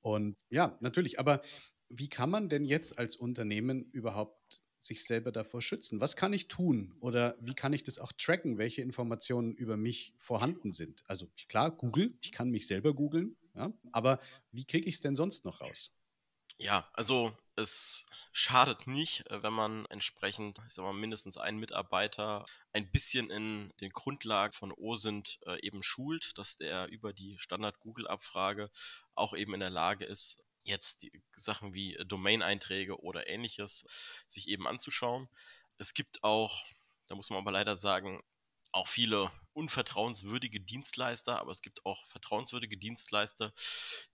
Und ja, natürlich, aber wie kann man denn jetzt als Unternehmen überhaupt sich selber davor schützen? Was kann ich tun oder wie kann ich das auch tracken, welche Informationen über mich vorhanden sind? Also klar, Google, ich kann mich selber googeln, ja, aber wie kriege ich es denn sonst noch raus? Ja, also es schadet nicht, äh, wenn man entsprechend, ich sag mal, mindestens einen Mitarbeiter ein bisschen in den Grundlagen von OSINT äh, eben schult, dass der über die Standard-Google-Abfrage auch eben in der Lage ist, jetzt Sachen wie äh, Domain-Einträge oder ähnliches sich eben anzuschauen. Es gibt auch, da muss man aber leider sagen, auch viele unvertrauenswürdige Dienstleister, aber es gibt auch vertrauenswürdige Dienstleister,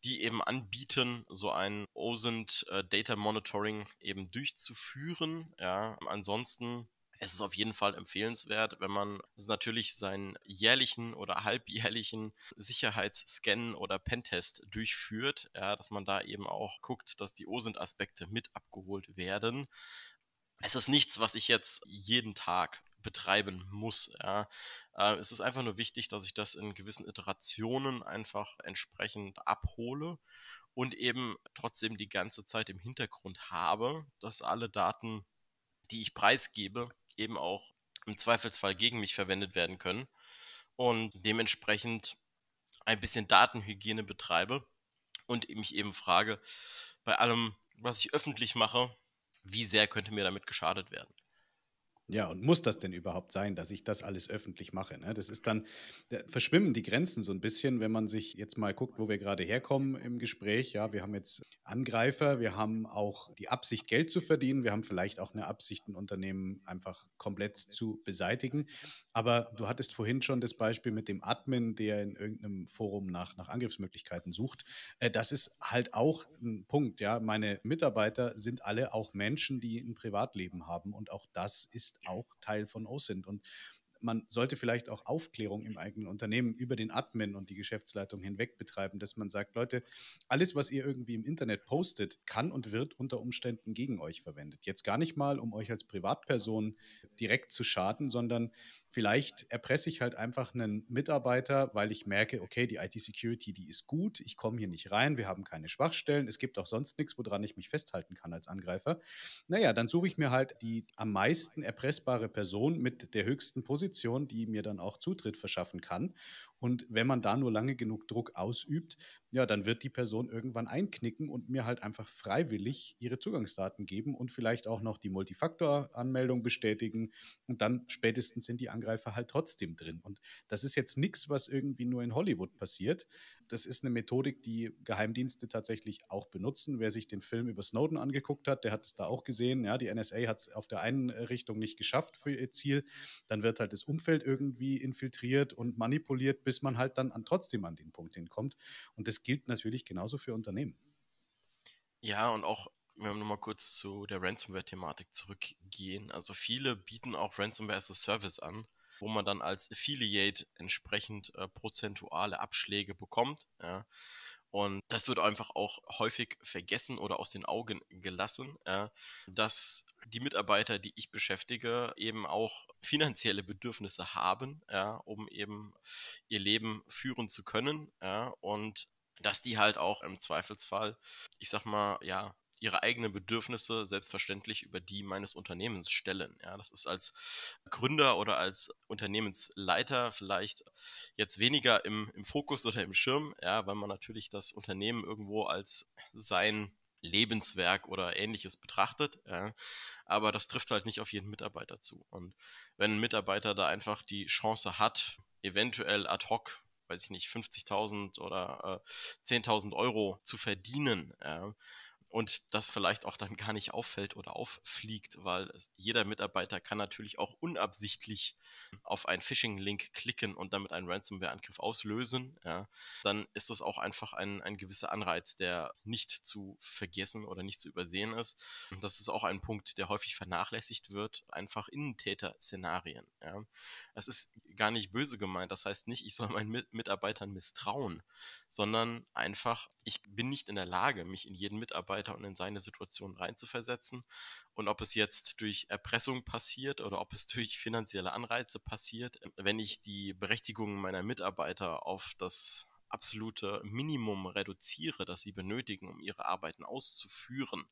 die eben anbieten, so ein OSINT äh, Data Monitoring eben durchzuführen. Ja, ansonsten es ist auf jeden Fall empfehlenswert, wenn man natürlich seinen jährlichen oder (laughs) halbjährlichen Sicherheitsscan oder Pentest durchführt, ja, dass man da eben auch guckt, dass die OSINT-Aspekte mit abgeholt werden. Es ist nichts, was ich jetzt jeden Tag betreiben muss. Ja. Äh, es ist einfach nur wichtig, dass ich das in gewissen Iterationen einfach entsprechend abhole und eben trotzdem die ganze Zeit im Hintergrund habe, dass alle Daten, die ich preisgebe, eben auch im Zweifelsfall gegen mich verwendet werden können und dementsprechend ein bisschen Datenhygiene betreibe und mich eben frage, bei allem, was ich öffentlich mache, wie sehr könnte mir damit geschadet werden. Ja, und muss das denn überhaupt sein, dass ich das alles öffentlich mache? Ne? Das ist dann, da verschwimmen die Grenzen so ein bisschen, wenn man sich jetzt mal guckt, wo wir gerade herkommen im Gespräch. Ja, wir haben jetzt Angreifer, wir haben auch die Absicht, Geld zu verdienen, wir haben vielleicht auch eine Absicht, ein Unternehmen einfach komplett zu beseitigen. Aber du hattest vorhin schon das Beispiel mit dem Admin, der in irgendeinem Forum nach, nach Angriffsmöglichkeiten sucht. Äh, das ist halt auch ein Punkt. Ja, meine Mitarbeiter sind alle auch Menschen, die ein Privatleben haben und auch das ist auch Teil von O sind. Und man sollte vielleicht auch Aufklärung im eigenen Unternehmen über den Admin und die Geschäftsleitung hinweg betreiben, dass man sagt, Leute, alles, was ihr irgendwie im Internet postet, kann und wird unter Umständen gegen euch verwendet. Jetzt gar nicht mal, um euch als Privatperson direkt zu schaden, sondern Vielleicht erpresse ich halt einfach einen Mitarbeiter, weil ich merke, okay, die IT-Security, die ist gut, ich komme hier nicht rein, wir haben keine Schwachstellen, es gibt auch sonst nichts, woran ich mich festhalten kann als Angreifer. Naja, dann suche ich mir halt die am meisten erpressbare Person mit der höchsten Position, die mir dann auch Zutritt verschaffen kann. Und wenn man da nur lange genug Druck ausübt, ja, dann wird die Person irgendwann einknicken und mir halt einfach freiwillig ihre Zugangsdaten geben und vielleicht auch noch die Multifaktor-Anmeldung bestätigen. Und dann spätestens sind die Angreifer halt trotzdem drin. Und das ist jetzt nichts, was irgendwie nur in Hollywood passiert, das ist eine Methodik, die Geheimdienste tatsächlich auch benutzen. Wer sich den Film über Snowden angeguckt hat, der hat es da auch gesehen. Ja, die NSA hat es auf der einen äh, Richtung nicht geschafft für ihr Ziel. Dann wird halt das Umfeld irgendwie infiltriert und manipuliert, bis man halt dann an, trotzdem an den Punkt hinkommt. Und das gilt natürlich genauso für Unternehmen. Ja, und auch wenn wir nochmal kurz zu der Ransomware-Thematik zurückgehen. Also viele bieten auch Ransomware as a Service an wo man dann als Affiliate entsprechend äh, prozentuale Abschläge bekommt. Ja. Und das wird einfach auch häufig vergessen oder aus den Augen gelassen, äh, dass die Mitarbeiter, die ich beschäftige, eben auch (laughs) finanzielle Bedürfnisse haben, ja, um eben ihr Leben führen zu können. Ja, und dass die halt auch im Zweifelsfall, ich sag mal, ja, ihre eigenen Bedürfnisse selbstverständlich über die meines Unternehmens stellen. Ja, das ist als Gründer oder als Unternehmensleiter vielleicht jetzt weniger im, im Fokus oder im Schirm, ja, weil man natürlich das Unternehmen irgendwo als sein Lebenswerk oder ähnliches betrachtet. Ja. Aber das trifft halt nicht auf jeden Mitarbeiter zu. Und wenn ein Mitarbeiter da einfach die Chance hat, eventuell ad hoc, weiß ich nicht, 50.000 oder äh, 10.000 Euro zu verdienen, ja, und das vielleicht auch dann gar nicht auffällt oder auffliegt, weil es, jeder Mitarbeiter kann natürlich auch unabsichtlich auf einen Phishing-Link klicken und damit einen Ransomware-Angriff auslösen. Ja, dann ist das auch einfach ein, ein gewisser Anreiz, der nicht zu vergessen oder nicht zu übersehen ist. Das ist auch ein Punkt, der häufig vernachlässigt wird, einfach Innentäter-Szenarien. Ja. Das ist gar nicht böse gemeint. Das heißt nicht, ich soll meinen Mitarbeitern misstrauen, sondern einfach, ich bin nicht in der Lage, mich in jeden Mitarbeiter Mitarbeiter und in seine Situation reinzuversetzen. Und ob es jetzt durch Erpressung passiert oder ob es (laughs) durch finanzielle Anreize passiert, ähm, wenn ich die Berechtigungen meiner Mitarbeiter auf das absolute Minimum reduziere, das sie benötigen, um ihre Arbeiten auszuführen,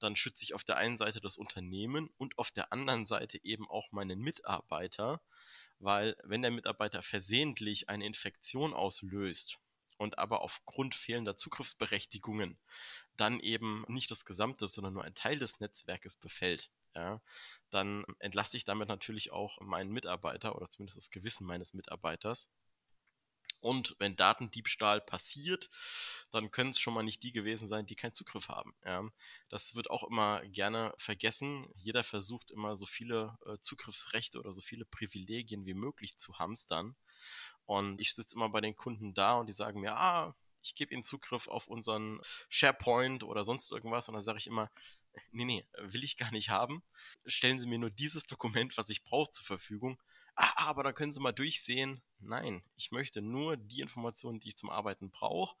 dann schütze ich auf der einen Seite das Unternehmen und auf der anderen Seite eben auch meinen Mitarbeiter, weil wenn der Mitarbeiter versehentlich eine Infektion auslöst, und aber aufgrund fehlender Zugriffsberechtigungen dann eben nicht das gesamte, sondern nur ein Teil des Netzwerkes befällt, ja, dann entlaste ich damit natürlich auch meinen Mitarbeiter oder zumindest das Gewissen meines Mitarbeiters. Und wenn Datendiebstahl passiert, dann können es schon mal nicht die gewesen sein, die keinen Zugriff haben. Ja, das wird auch immer gerne vergessen. Jeder versucht immer so viele äh, Zugriffsrechte oder so viele Privilegien wie möglich zu hamstern. Und ich sitze immer bei den Kunden da und die sagen mir, ah, ich gebe Ihnen Zugriff auf unseren SharePoint oder sonst irgendwas. Und dann sage ich immer, nee, nee, will ich gar nicht haben. Stellen Sie mir nur dieses Dokument, was ich brauche, zur Verfügung. Ah, ah aber dann können Sie mal durchsehen. Nein, ich möchte nur die Informationen, die ich zum Arbeiten brauche.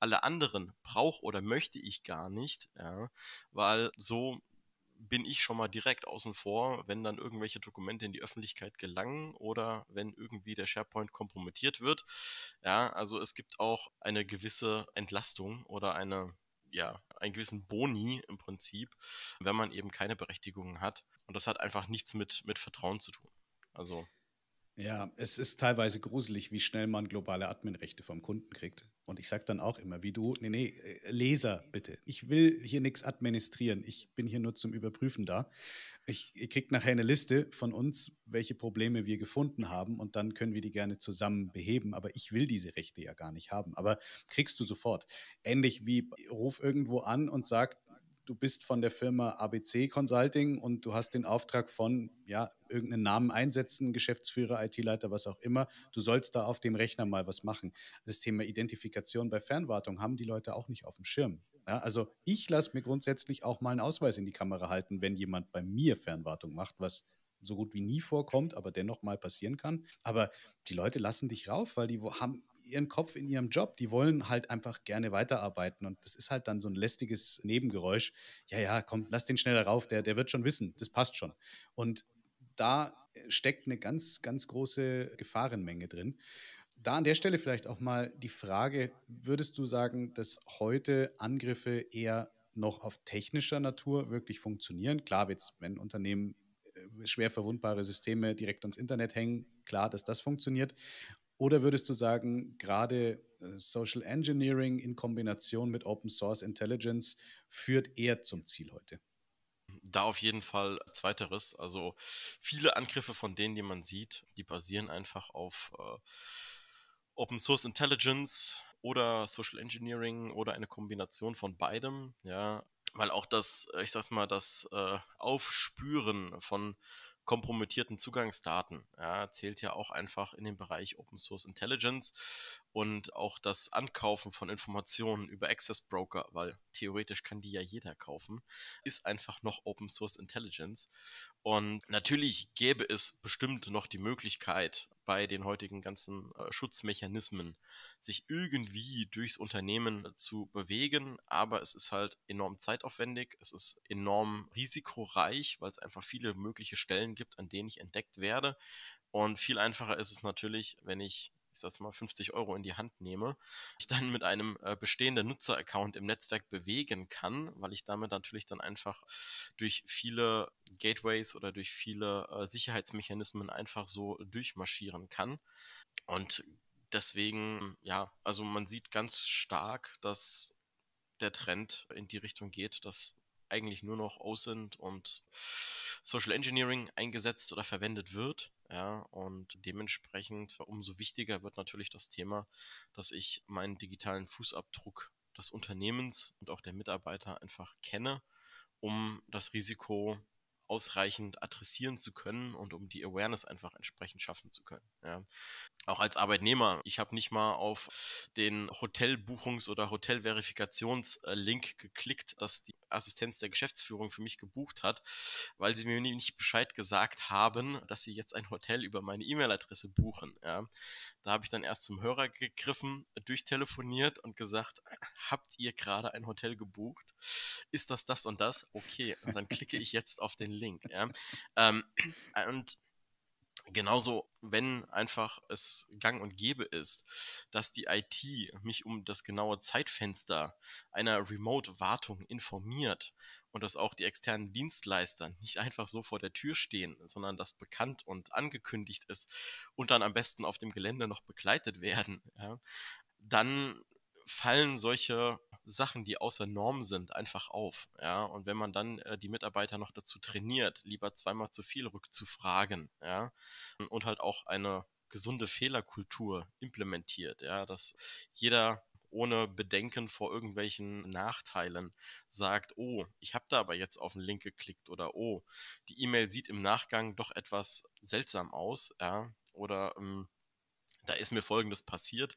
Alle anderen brauche oder möchte ich gar nicht, ja, weil so bin ich schon mal direkt außen vor, wenn dann irgendwelche Dokumente in die Öffentlichkeit gelangen oder wenn irgendwie der SharePoint kompromittiert wird. Ja, also es gibt auch eine gewisse Entlastung oder eine, ja, einen gewissen Boni im Prinzip, wenn man eben keine Berechtigungen hat. Und das hat einfach nichts mit, mit Vertrauen zu tun. Also. Ja, es ist teilweise gruselig, wie schnell man globale Adminrechte vom Kunden kriegt. Und ich sage dann auch immer, wie du, nee, nee, äh, Leser bitte. Ich will hier nichts administrieren. Ich bin hier nur zum Überprüfen da. Ich, ihr kriegt nachher eine Liste von uns, welche Probleme wir gefunden haben und dann können wir die gerne zusammen beheben. Aber ich will diese Rechte ja gar nicht haben. Aber kriegst du sofort. Ähnlich wie ruf irgendwo an und sag, du bist von der Firma ABC Consulting und du hast den Auftrag von, ja, irgendeinen Namen einsetzen, Geschäftsführer, IT-Leiter, was auch immer. Du sollst da auf dem Rechner mal was machen. Das Thema Identifikation bei Fernwartung haben die Leute auch nicht auf dem Schirm. Ja, also ich lasse mir grundsätzlich auch mal einen Ausweis in die Kamera halten, wenn jemand bei mir Fernwartung macht, was so gut wie nie vorkommt, aber dennoch mal passieren kann. Aber die Leute lassen dich rauf, weil die haben ihren Kopf in ihrem Job. Die wollen halt einfach gerne weiterarbeiten. Und das ist halt dann so ein lästiges Nebengeräusch. Ja, ja, komm, lass den schneller rauf, der, der wird schon wissen, das passt schon. Und da steckt eine ganz, ganz große Gefahrenmenge drin. Da an der Stelle vielleicht auch mal die Frage, würdest du sagen, dass heute Angriffe eher noch auf technischer Natur wirklich funktionieren? Klar, wenn Unternehmen äh, schwer verwundbare Systeme direkt ans Internet hängen, klar, dass das funktioniert. Oder würdest du sagen, gerade äh, Social Engineering in Kombination mit Open Source Intelligence führt eher zum Ziel heute? Da auf jeden Fall zweiteres. Also viele Angriffe von denen, die man sieht, die basieren einfach auf äh, Open Source Intelligence oder Social Engineering oder eine Kombination von beidem. Ja, weil auch das, äh, ich sag's mal, das äh, Aufspüren von kompromittierten Zugangsdaten. Ja, zählt ja auch einfach in den Bereich Open Source Intelligence und auch das Ankaufen von Informationen über Access Broker, weil theoretisch kann die ja jeder kaufen, ist einfach noch Open Source Intelligence. Und natürlich gäbe es bestimmt noch die Möglichkeit, bei den heutigen ganzen äh, Schutzmechanismen sich irgendwie durchs Unternehmen zu bewegen, aber es ist halt enorm zeitaufwendig, es ist enorm risikoreich, weil es einfach viele mögliche Stellen gibt, an denen ich entdeckt werde. Und viel einfacher ist es natürlich, wenn ich ich sag's mal, 50 Euro in die Hand nehme, ich dann mit einem äh, bestehenden Nutzeraccount im Netzwerk bewegen kann, weil ich damit natürlich dann einfach durch viele Gateways oder durch viele äh, Sicherheitsmechanismen einfach so durchmarschieren kann. Und deswegen, ja, also man sieht ganz stark, dass der Trend in die Richtung geht, dass eigentlich nur noch OSINT und Social Engineering eingesetzt oder verwendet wird. Ja, und dementsprechend umso wichtiger wird natürlich das Thema, dass ich meinen digitalen Fußabdruck des Unternehmens und auch der Mitarbeiter einfach kenne, um das Risiko ausreichend adressieren zu können und um die Awareness einfach entsprechend schaffen zu können. Ja. Auch als Arbeitnehmer, ich habe nicht mal auf den Hotelbuchungs- oder Hotelverifikationslink geklickt, dass die Assistenz der Geschäftsführung für mich gebucht hat, weil sie mir nicht Bescheid gesagt haben, dass sie jetzt ein Hotel über meine E-Mail-Adresse buchen. Ja. Da habe ich dann erst zum Hörer gegriffen, durchtelefoniert und gesagt, habt ihr gerade ein Hotel gebucht? Ist das das und das? Okay, und dann klicke ich jetzt auf den Link Link. Ja? ähm, äh, und genauso, wenn einfach es gang und gäbe ist, dass die IT mich um das genaue Zeitfenster einer Remote-Wartung informiert und dass auch die externen Dienstleister nicht einfach so vor der Tür stehen, sondern dass bekannt und angekündigt ist und dann am besten auf dem Gelände noch begleitet werden, ja, dann fallen solche Sachen, die außer Norm sind, einfach auf. Ja? Und wenn man dann äh, die Mitarbeiter noch dazu trainiert, lieber zweimal zu viel rückzufragen, ja, und halt auch eine gesunde Fehlerkultur implementiert, ja, dass jeder ohne Bedenken vor irgendwelchen Nachteilen sagt, oh, ich habe da aber jetzt auf den Link geklickt oder oh, die E-Mail sieht im Nachgang doch etwas seltsam aus, ja, oder ähm, da ist mir Folgendes passiert,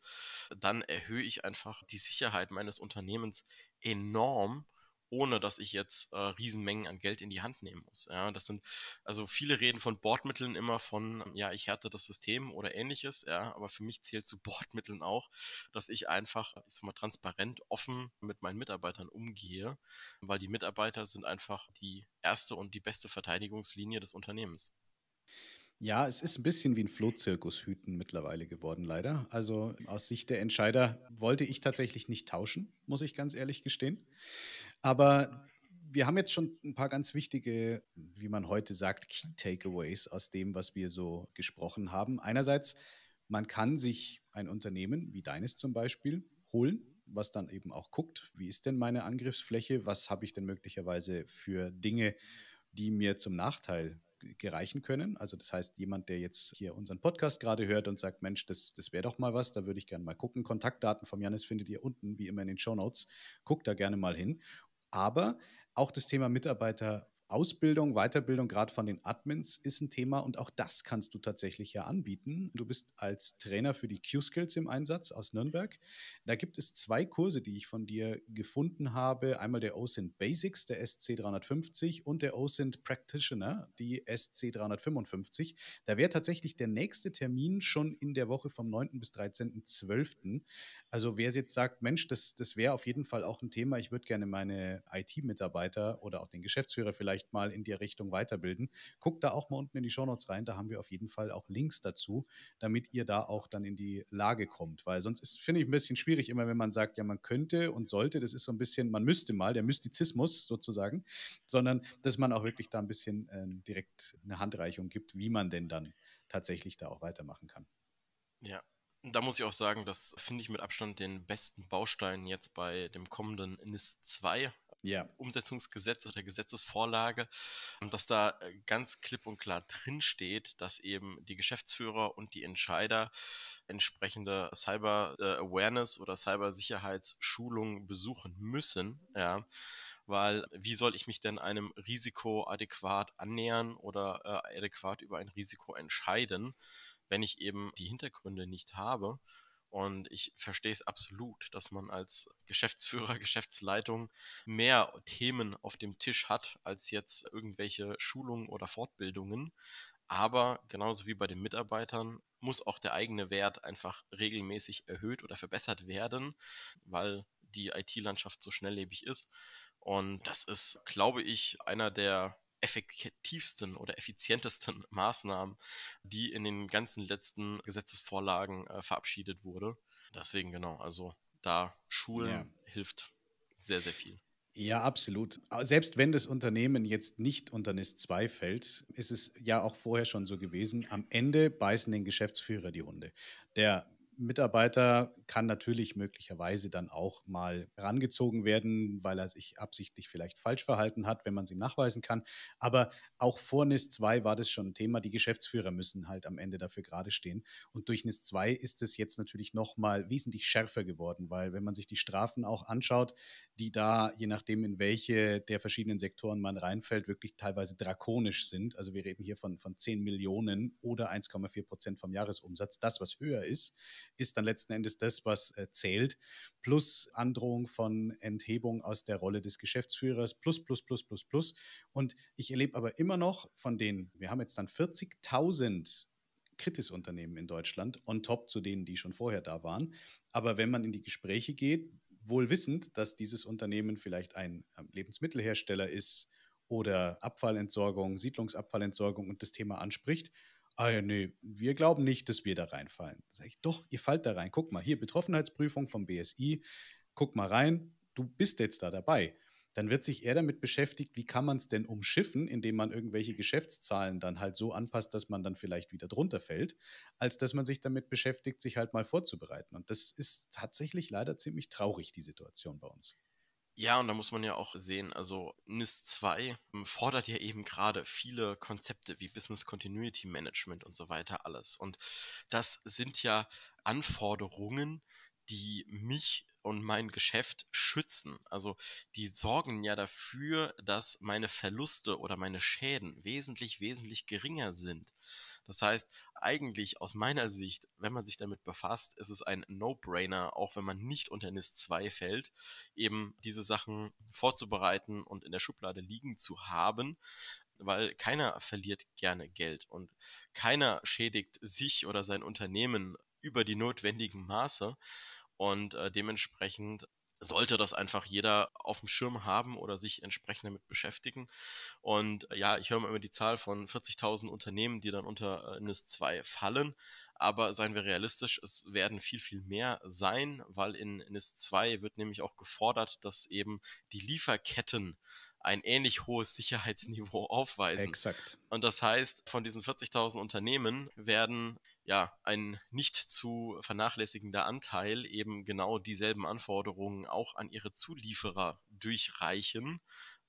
dann erhöhe ich einfach die Sicherheit meines Unternehmens enorm, ohne dass ich jetzt äh, Riesenmengen an Geld in die Hand nehmen muss. Ja, das sind, also viele reden von Bordmitteln immer von, ja, ich härte das System oder ähnliches, ja, aber für mich zählt zu Bordmitteln auch, dass ich einfach, ich sag mal, transparent, offen mit meinen Mitarbeitern umgehe, weil die Mitarbeiter sind einfach die erste und die beste Verteidigungslinie des Unternehmens. Ja, es ist ein bisschen wie ein Flohzirkus hüten mittlerweile geworden, leider. Also aus Sicht der Entscheider wollte ich tatsächlich nicht tauschen, muss ich ganz ehrlich gestehen. Aber wir haben jetzt schon ein paar ganz wichtige, wie man heute sagt, Key Takeaways aus dem, was wir so gesprochen haben. Einerseits, man kann sich ein Unternehmen wie deines zum Beispiel holen, was dann eben auch guckt, wie ist denn meine Angriffsfläche, was habe ich denn möglicherweise für Dinge, die mir zum Nachteil gereichen können. Also das heißt, jemand, der jetzt hier unseren Podcast gerade hört und sagt, Mensch, das, das wäre doch mal was, da würde ich gerne mal gucken. Kontaktdaten vom Janis findet ihr unten, wie immer in den Show Notes. Guckt da gerne mal hin. Aber auch das Thema Mitarbeiter Ausbildung, Weiterbildung, gerade von den Admins, ist ein Thema und auch das kannst du tatsächlich ja anbieten. Du bist als Trainer für die Q-Skills im Einsatz aus Nürnberg. Da gibt es zwei Kurse, die ich von dir gefunden habe. Einmal der OSINT Basics, der SC350 und der OSINT Practitioner, die SC355. Da wäre tatsächlich der nächste Termin schon in der Woche vom 9. bis 13.12. Also wer jetzt sagt, Mensch, das, das wäre auf jeden Fall auch ein Thema, ich würde gerne meine IT-Mitarbeiter oder auch den Geschäftsführer vielleicht vielleicht mal in die Richtung weiterbilden. Guckt da auch mal unten in die Shownotes rein, da haben wir auf jeden Fall auch Links dazu, damit ihr da auch dann in die Lage kommt, weil sonst ist, finde ich, ein bisschen schwierig immer, wenn man sagt, ja, man könnte und sollte, das ist so ein bisschen, man müsste mal, der Mystizismus sozusagen, sondern dass man auch wirklich da ein bisschen äh, direkt eine Handreichung gibt, wie man denn dann tatsächlich da auch weitermachen kann. Ja, da muss ich auch sagen, das finde ich mit Abstand den besten Baustein jetzt bei dem kommenden NIS 2 ja. Umsetzungsgesetz oder Gesetzesvorlage, ähm, dass da äh, ganz klipp und klar drinsteht, dass eben die Geschäftsführer und die Entscheider entsprechende Cyber äh, Awareness oder Cybersicherheitsschulungen besuchen müssen, ja. Weil wie soll ich mich denn einem Risiko adäquat annähern oder äh, adäquat über ein Risiko entscheiden, wenn ich eben die Hintergründe nicht habe? Und ich verstehe es absolut, dass man als Geschäftsführer, (laughs) Geschäftsleitung mehr Themen auf dem Tisch hat als jetzt irgendwelche Schulungen oder Fortbildungen. Aber genauso wie bei den Mitarbeitern muss auch der eigene Wert einfach regelmäßig erhöht oder verbessert werden, weil die IT-Landschaft so schnelllebig ist. Und das ist, glaube ich, einer der effektivsten oder effizientesten (laughs) Maßnahmen, die in den ganzen letzten Gesetzesvorlagen äh, verabschiedet wurde. Deswegen genau, also da Schulen ja. hilft sehr, sehr viel. Ja, absolut. Selbst wenn das Unternehmen jetzt nicht unter NIST 2 fällt, ist es ja auch vorher schon so gewesen, am Ende beißen den Geschäftsführer die Hunde. Der Mitarbeiter kann natürlich möglicherweise dann auch mal herangezogen werden, weil er sich absichtlich vielleicht falsch verhalten hat, wenn man es ihm nachweisen kann. Aber auch vor NIS 2 war das schon ein Thema. Die Geschäftsführer müssen halt am Ende dafür gerade stehen. Und durch NIS 2 ist es jetzt natürlich nochmal wesentlich schärfer geworden, weil wenn man sich die Strafen auch anschaut, die da, je nachdem in welche der verschiedenen Sektoren man reinfällt, wirklich teilweise drakonisch sind. Also wir reden hier von, von 10 Millionen oder 1,4 Prozent vom Jahresumsatz, das was höher ist ist dann letzten Endes das, was äh, zählt. Plus Androhung von Enthebung aus der Rolle des Geschäftsführers, plus, plus, plus, plus, plus. Und ich erlebe aber immer noch von den, wir haben jetzt dann 40.000 Kritisunternehmen in Deutschland, on top zu denen, die schon vorher da waren. Aber wenn man in die Gespräche geht, wohl wissend, dass dieses Unternehmen vielleicht ein ähm, Lebensmittelhersteller ist oder Abfallentsorgung, Siedlungsabfallentsorgung und das Thema anspricht, ah ja, nee, wir glauben nicht, dass wir da reinfallen. Sag ich, doch, ihr fallt da rein. Guck mal, hier Betroffenheitsprüfung vom BSI, guck mal rein, du bist jetzt da dabei. Dann wird sich eher damit beschäftigt, wie kann man es denn umschiffen, indem man irgendwelche Geschäftszahlen dann halt so anpasst, dass man dann vielleicht wieder drunter fällt, als dass man sich damit beschäftigt, sich halt mal vorzubereiten. Und das ist tatsächlich leider ziemlich traurig, die Situation bei uns. Ja, und da muss man ja auch sehen, also NIS 2 ähm, fordert ja eben gerade viele Konzepte wie Business Continuity Management und so weiter alles. Und das sind ja Anforderungen, die mich und mein Geschäft schützen. Also die sorgen ja dafür, dass meine Verluste oder meine Schäden wesentlich, wesentlich geringer sind. Das heißt, eigentlich aus meiner Sicht, wenn man sich damit befasst, ist es ein No-Brainer, auch wenn man nicht unter NIS 2 fällt, eben diese Sachen vorzubereiten und in der Schublade liegen zu haben, weil keiner verliert gerne Geld und keiner schädigt sich oder sein Unternehmen über die notwendigen Maße. Und äh, dementsprechend sollte das einfach jeder auf dem Schirm haben oder sich entsprechend damit beschäftigen. Und äh, ja, ich höre immer die Zahl von 40.000 Unternehmen, die dann unter äh, NIS 2 fallen. Aber seien wir realistisch, es werden viel, viel mehr sein, weil in NIS 2 wird nämlich auch gefordert, dass eben die Lieferketten ein ähnlich hohes Sicherheitsniveau aufweisen. Exakt. Und das heißt, von diesen 40.000 Unternehmen werden ja, ein nicht zu vernachlässigender Anteil eben genau dieselben Anforderungen auch an ihre Zulieferer durchreichen,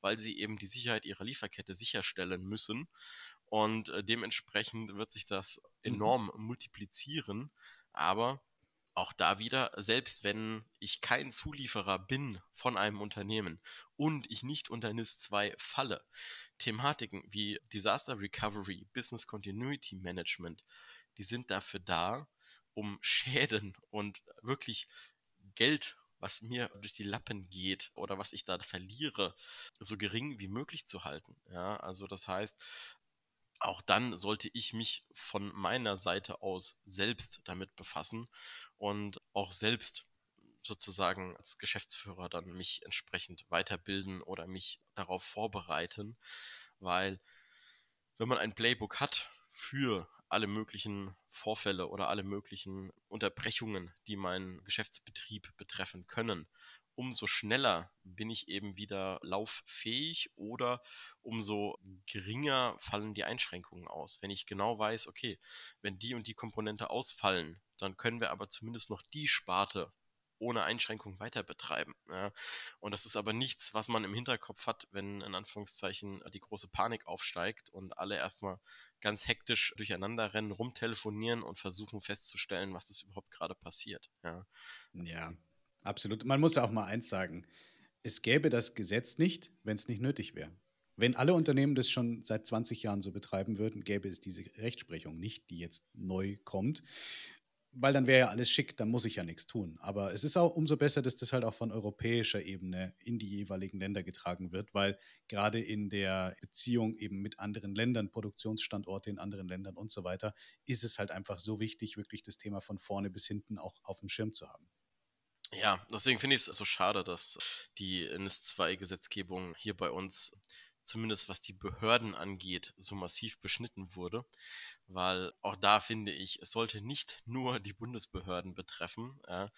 weil sie eben die Sicherheit ihrer Lieferkette sicherstellen müssen. Und äh, dementsprechend wird sich das mhm. enorm mhm. multiplizieren. Aber auch da wieder, selbst wenn ich kein Zulieferer bin von einem Unternehmen und ich nicht unter NIS 2 falle, Thematiken wie Disaster Recovery, Business Continuity Management, die sind dafür da, um Schäden und wirklich Geld, was mir durch die Lappen geht oder was ich da verliere, so gering wie möglich zu halten. Ja, also das heißt, auch dann sollte ich mich von meiner Seite aus selbst damit befassen und auch selbst sozusagen als Geschäftsführer dann mich entsprechend weiterbilden oder mich darauf vorbereiten, weil wenn man ein Playbook hat für alle möglichen Vorfälle oder alle möglichen Unterbrechungen, die meinen Geschäftsbetrieb betreffen können. Umso schneller bin ich eben wieder lauffähig oder umso geringer fallen die Einschränkungen aus. Wenn ich genau weiß, okay, wenn die und die Komponente ausfallen, dann können wir aber zumindest noch die Sparte ohne Einschränkung weiter betreiben. Ja. Und das ist aber nichts, was man im Hinterkopf hat, wenn in Anführungszeichen äh, die große Panik aufsteigt und alle erstmal ganz hektisch durcheinander rennen, rumtelefonieren und versuchen festzustellen, was ist überhaupt gerade passiert. Ja. ja, absolut. Man muss auch mal eins sagen. Es gäbe das Gesetz nicht, wenn es nicht nötig wäre. Wenn alle Unternehmen das schon seit 20 Jahren so betreiben würden, gäbe es diese Rechtsprechung nicht, die jetzt neu kommt weil dann wäre ja alles schick, dann muss ich ja nichts tun. Aber es ist auch umso besser, dass das halt auch von europäischer Ebene in die jeweiligen Länder getragen wird, weil gerade in der Beziehung eben mit anderen Ländern, Produktionsstandorte in anderen Ländern und so weiter, ist es halt einfach so wichtig, wirklich das Thema von vorne bis hinten auch auf dem Schirm zu haben. Ja, deswegen finde ich es so schade, dass die ns 2 gesetzgebung hier bei uns zumindest was die Behörden angeht, so massiv beschnitten wurde. Weil auch da finde ich, es sollte nicht nur die Bundesbehörden betreffen, äh,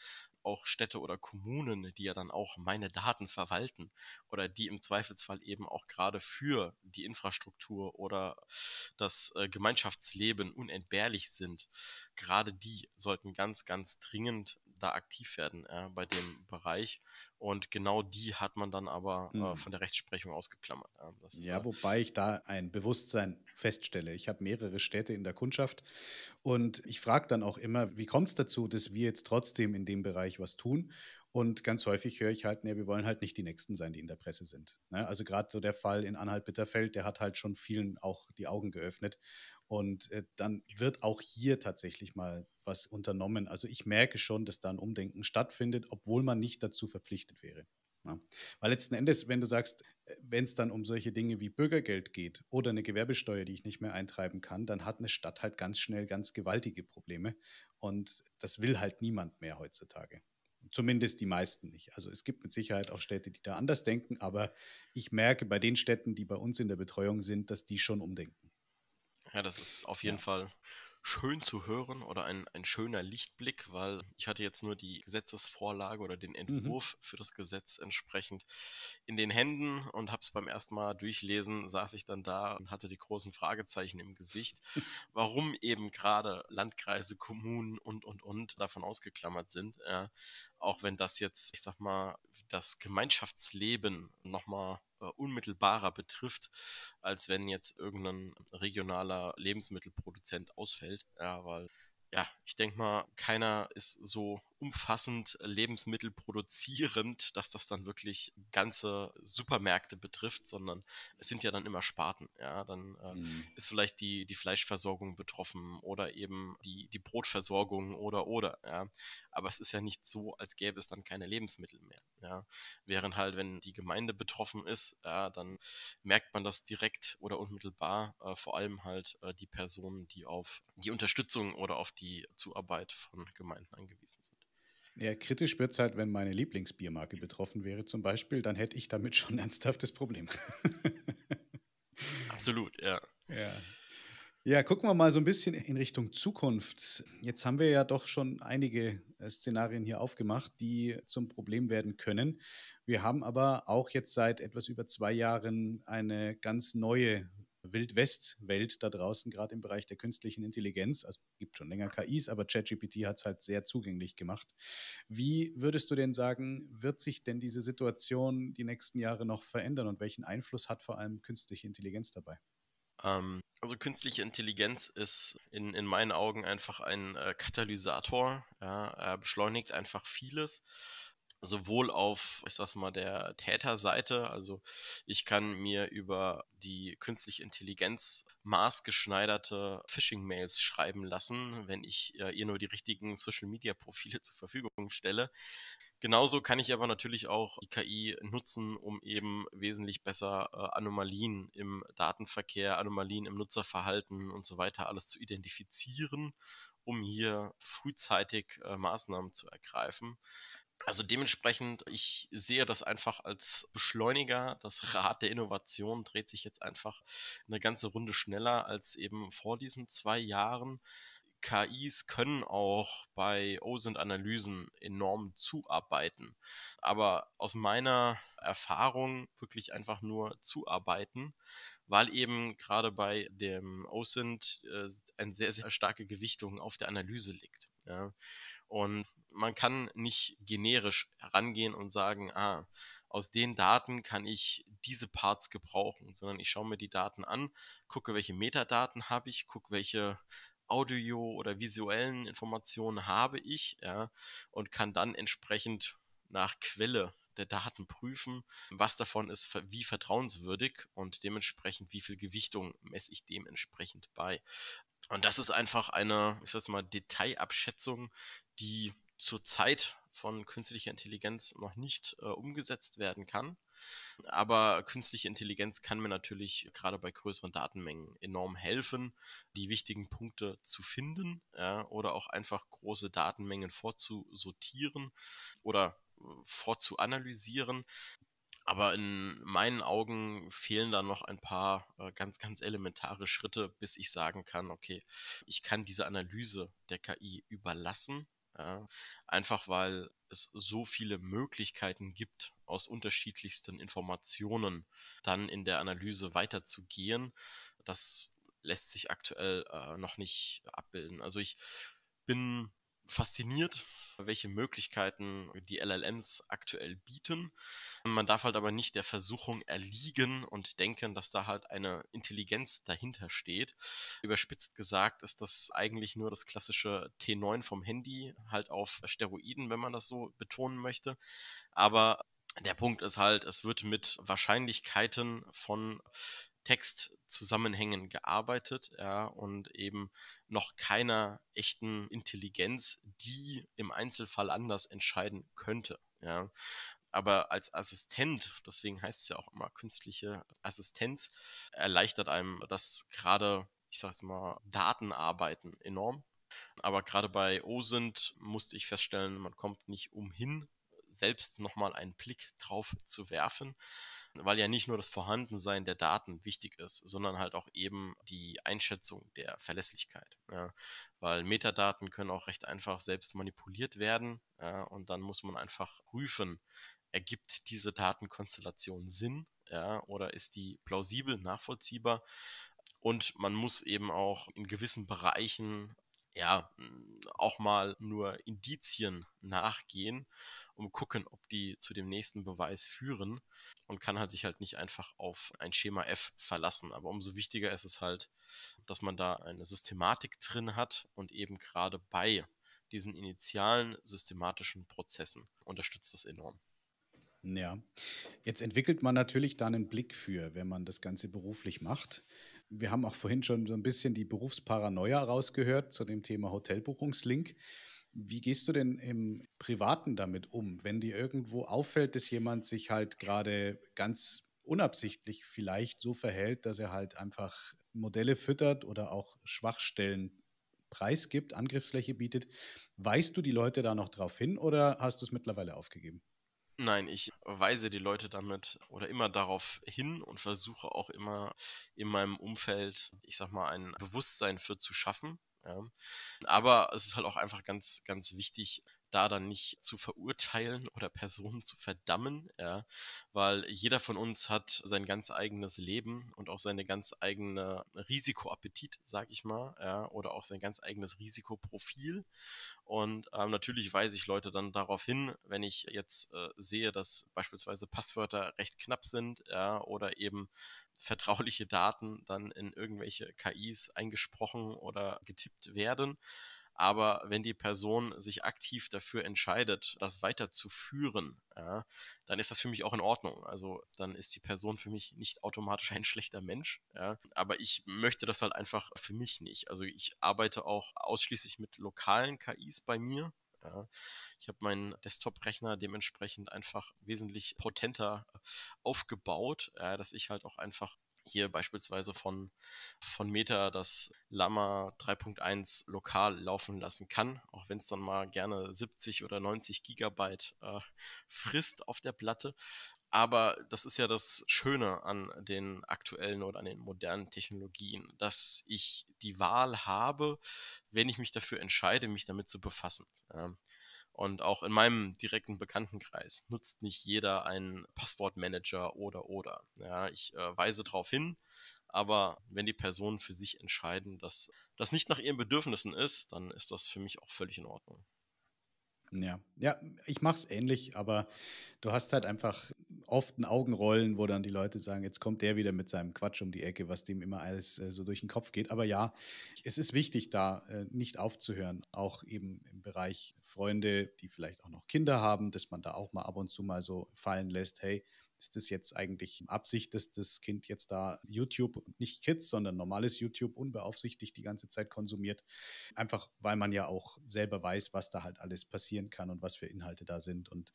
auch Städte oder Kommunen, die ja dann auch meine Daten verwalten oder die im Zweifelsfall eben auch gerade für die Infrastruktur oder das äh, Gemeinschaftsleben unentbehrlich sind, gerade die sollten ganz, ganz dringend da aktiv werden äh, bei dem Bereich, und genau die hat man dann aber äh, mhm. äh, von der Rechtsprechung ausgeklammert. Das, ja, äh wobei ich da ein Bewusstsein feststelle. Ich habe mehrere Städte in der Kundschaft und ich frage dann auch immer, wie kommt es dazu, dass wir jetzt trotzdem in dem Bereich was tun? Und ganz häufig höre ich halt, nee, wir wollen halt nicht die Nächsten sein, die in der Presse sind. Ne? Also gerade so der Fall in Anhalt-Bitterfeld, der hat halt schon vielen auch die Augen geöffnet. Und äh, dann wird auch hier tatsächlich mal was unternommen. Also ich merke schon, dass da ein Umdenken stattfindet, obwohl man nicht dazu verpflichtet wäre. Ja. Ne? Weil letzten Endes, wenn du sagst, äh, wenn es dann um solche Dinge wie Bürgergeld geht oder eine Gewerbesteuer, die ich nicht mehr eintreiben kann, dann hat eine Stadt halt ganz schnell ganz gewaltige Probleme. Und das will halt niemand mehr heutzutage. Zumindest die meisten nicht. Also es gibt mit Sicherheit auch Städte, die da anders denken, aber ich merke bei den Städten, die bei uns in der Betreuung sind, dass die schon umdenken. Ja, das ist auf jeden ja. Fall schön zu hören oder ein, ein schöner Lichtblick, weil ich hatte jetzt nur die Gesetzesvorlage oder den mhm. Entwurf mhm. für das Gesetz entsprechend in den Händen und habe es beim ersten Mal durchlesen, saß ich dann da und hatte die großen Fragezeichen im Gesicht, (laughs) warum eben gerade Landkreise, Kommunen und, und, und davon ausgeklammert sind. Ja, auch wenn das jetzt, ich sag mal, das Gemeinschaftsleben nochmal äh, unmittelbarer betrifft, als wenn jetzt irgendein regionaler Lebensmittelproduzent ausfällt. Ja, weil, ja, ich denke mal, keiner ist so umfassend äh, Lebensmittel produzierend, dass das dann wirklich ganze Supermärkte betrifft, sondern es sind ja dann immer Sparten. Ja, dann äh, mhm. ist vielleicht die, die Fleischversorgung betroffen oder eben die, die Brotversorgung oder oder. Ja. Aber es ist ja nicht so, als gäbe es dann keine Lebensmittel mehr. Ja. Während halt, wenn die Gemeinde betroffen ist, ja, dann merkt man das direkt oder unmittelbar, äh, vor allem halt äh, die Personen, die auf die Unterstützung oder auf die Zuarbeit von Gemeinden angewiesen sind. Ja, kritisch wird es halt, wenn meine Lieblingsbiermarke betroffen wäre, zum Beispiel, dann hätte ich damit schon ein ernsthaftes Problem. (laughs) Absolut, ja. ja. Ja, gucken wir mal so ein bisschen in Richtung Zukunft. Jetzt haben wir ja doch schon einige äh, Szenarien hier aufgemacht, die zum Problem werden können. Wir haben aber auch jetzt seit etwas über zwei Jahren eine ganz neue Wildwest-Welt da draußen, gerade im Bereich der künstlichen Intelligenz. Also gibt schon länger KIs, aber ChatGPT hat es halt sehr zugänglich gemacht. Wie würdest du denn sagen, wird sich denn diese Situation die nächsten Jahre noch verändern und welchen Einfluss hat vor allem künstliche Intelligenz dabei? Ähm, also künstliche Intelligenz ist in, in meinen Augen einfach ein äh, Katalysator, ja, beschleunigt einfach vieles sowohl auf, ich sag's mal, der Täterseite, also ich kann mir über die künstliche Intelligenz maßgeschneiderte Phishing-Mails schreiben lassen, wenn ich äh, ihr nur die richtigen Social-Media-Profile (laughs) zur Verfügung stelle. Genauso kann ich aber natürlich auch die KI nutzen, um eben wesentlich besser äh, Anomalien im Datenverkehr, Anomalien im Nutzerverhalten und so weiter alles zu identifizieren, um hier frühzeitig äh, Maßnahmen zu ergreifen. Also dementsprechend, ich sehe das einfach als Beschleuniger. Das Rad der Innovation dreht sich jetzt einfach eine ganze Runde schneller als eben vor diesen zwei Jahren. KIs können auch bei OSINT-Analysen enorm zuarbeiten. Aber aus meiner Erfahrung wirklich einfach nur zuarbeiten, weil eben gerade bei dem OSINT äh, eine sehr, sehr starke Gewichtung auf der Analyse liegt. Ja. Und man kann nicht generisch herangehen und sagen, ah, aus den Daten kann ich diese Parts gebrauchen, sondern ich schaue mir die Daten an, gucke, welche Metadaten habe ich, gucke, welche Audio- oder visuellen Informationen habe ich, ja, und kann dann entsprechend nach Quelle der Daten prüfen, was davon ist wie vertrauenswürdig und dementsprechend wie viel Gewichtung messe ich dementsprechend bei. Und das ist einfach eine, ich sag's mal, Detailabschätzung, die zur Zeit von künstlicher Intelligenz noch nicht äh, umgesetzt werden kann. Aber künstliche Intelligenz kann mir natürlich gerade bei größeren Datenmengen enorm helfen, die wichtigen Punkte zu finden ja, oder auch einfach große Datenmengen vorzusortieren oder äh, vorzuanalysieren. Aber in meinen Augen fehlen da noch ein paar äh, ganz, ganz elementare Schritte, bis ich sagen kann, okay, ich kann diese Analyse der KI überlassen ja, einfach weil es so viele Möglichkeiten gibt, aus unterschiedlichsten Informationen dann in der Analyse weiterzugehen. Das lässt sich aktuell äh, noch nicht abbilden. Also ich bin fasziniert, welche Möglichkeiten die LLMs aktuell bieten. Man darf halt aber nicht der Versuchung erliegen und denken, dass da halt eine Intelligenz dahinter steht. Überspitzt gesagt ist das eigentlich nur das klassische T9 vom Handy, halt auf Steroiden, wenn man das so betonen möchte. Aber der Punkt ist halt, es wird mit Wahrscheinlichkeiten von Textzusammenhängen gearbeitet ja, und eben noch keiner echten Intelligenz, die im Einzelfall anders entscheiden könnte. Ja. Aber als Assistent, deswegen heißt es ja auch immer künstliche Assistenz, erleichtert einem das gerade, ich sag's mal, Datenarbeiten enorm. Aber gerade bei OSINT musste ich feststellen, man kommt nicht umhin, selbst nochmal einen Blick drauf zu werfen weil ja nicht nur das Vorhandensein der Daten wichtig ist, sondern halt auch eben die Einschätzung der Verlässlichkeit. Ja. Weil Metadaten können auch recht einfach selbst manipuliert werden ja, und dann muss man einfach prüfen, ergibt diese Datenkonstellation Sinn ja, oder ist die plausibel, nachvollziehbar. Und man muss eben auch in gewissen Bereichen ja, hm, auch mal nur Indizien nachgehen um gucken, ob die zu dem nächsten Beweis führen und kann halt sich halt nicht einfach auf ein Schema F verlassen. Aber umso wichtiger ist es halt, dass man da eine Systematik drin hat und eben gerade bei diesen initialen systematischen Prozessen unterstützt das enorm. Ja, jetzt entwickelt man natürlich da einen Blick für, wenn man das Ganze beruflich macht wir haben auch vorhin schon so ein bisschen die Berufsparanoia rausgehört zu dem Thema Hotelbuchungslink. Wie gehst du denn im Privaten damit um, wenn dir irgendwo auffällt, dass jemand sich halt gerade ganz unabsichtlich vielleicht so verhält, dass er halt einfach Modelle füttert oder auch Schwachstellen preisgibt, Angriffsfläche bietet? Weißt du die Leute da noch drauf hin oder hast du es mittlerweile aufgegeben? Nein, ich weise die Leute damit oder immer darauf hin und versuche auch immer in meinem Umfeld, ich sag mal, ein Bewusstsein für zu schaffen. Ja. Aber es ist halt auch einfach ganz, ganz wichtig, da dann nicht zu verurteilen oder Personen zu verdammen, ja, weil jeder von uns hat sein ganz eigenes Leben und auch seine ganz eigene Risikoappetit, sag ich mal, ja, oder auch sein ganz eigenes Risikoprofil. Und ähm, natürlich weise ich Leute dann darauf hin, wenn ich jetzt äh, sehe, dass beispielsweise Passwörter recht knapp sind, ja, oder eben vertrauliche Daten dann in irgendwelche KIs eingesprochen oder getippt werden aber wenn die Person sich aktiv dafür entscheidet, das weiterzuführen, ja, dann ist das für mich auch in Ordnung. Also dann ist die Person für mich nicht automatisch ein (laughs) schlechter Mensch. Ja. Aber ich möchte das halt einfach für mich nicht. Also ich arbeite auch ausschließlich mit lokalen KIs bei mir. Ja. Ich habe meinen Desktop-Rechner dementsprechend einfach wesentlich potenter aufgebaut, ja, dass ich halt auch einfach hier beispielsweise von, von Meta das Lama 3.1 lokal laufen lassen kann, auch wenn es dann mal gerne 70 oder 90 Gigabyte äh, frisst auf der Platte. Aber das ist ja das Schöne an den aktuellen oder an den modernen Technologien, dass ich die Wahl habe, wenn ich mich dafür entscheide, mich damit zu befassen. Ähm, und auch in meinem direkten Bekanntenkreis nutzt nicht jeder einen Passwortmanager oder oder. Ja, ich äh, weise darauf hin, aber wenn die Personen für sich entscheiden, dass das nicht nach ihren Bedürfnissen ist, dann ist das für mich auch völlig in Ordnung. Ja, ja, ich mache es ähnlich, aber du hast halt einfach oft ein Augenrollen, wo dann die Leute sagen, jetzt kommt der wieder mit seinem Quatsch um die Ecke, was dem immer alles äh, so durch den Kopf geht. Aber ja, es ist wichtig, da äh, nicht aufzuhören, auch eben im Bereich Freunde, die vielleicht auch noch Kinder haben, dass man da auch mal ab und zu mal so fallen lässt, hey, ist das jetzt eigentlich Absicht, dass das Kind jetzt da YouTube, nicht Kids, sondern normales YouTube unbeaufsichtigt die ganze Zeit konsumiert? Einfach weil man ja auch selber weiß, was da halt alles passieren kann und was für Inhalte da sind. Und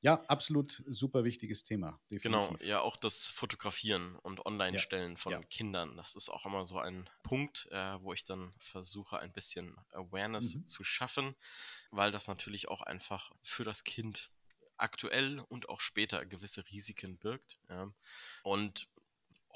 ja, absolut super wichtiges Thema. Genau, definitiv. Genau, ja, auch das Fotografieren und Online-Stellen ja, von ja. Kindern, das ist auch immer so ein Punkt, äh, wo ich dann versuche, ein bisschen Awareness mhm. zu schaffen, weil das natürlich auch einfach für das Kind aktuell und auch später gewisse Risiken birgt. Ja. Und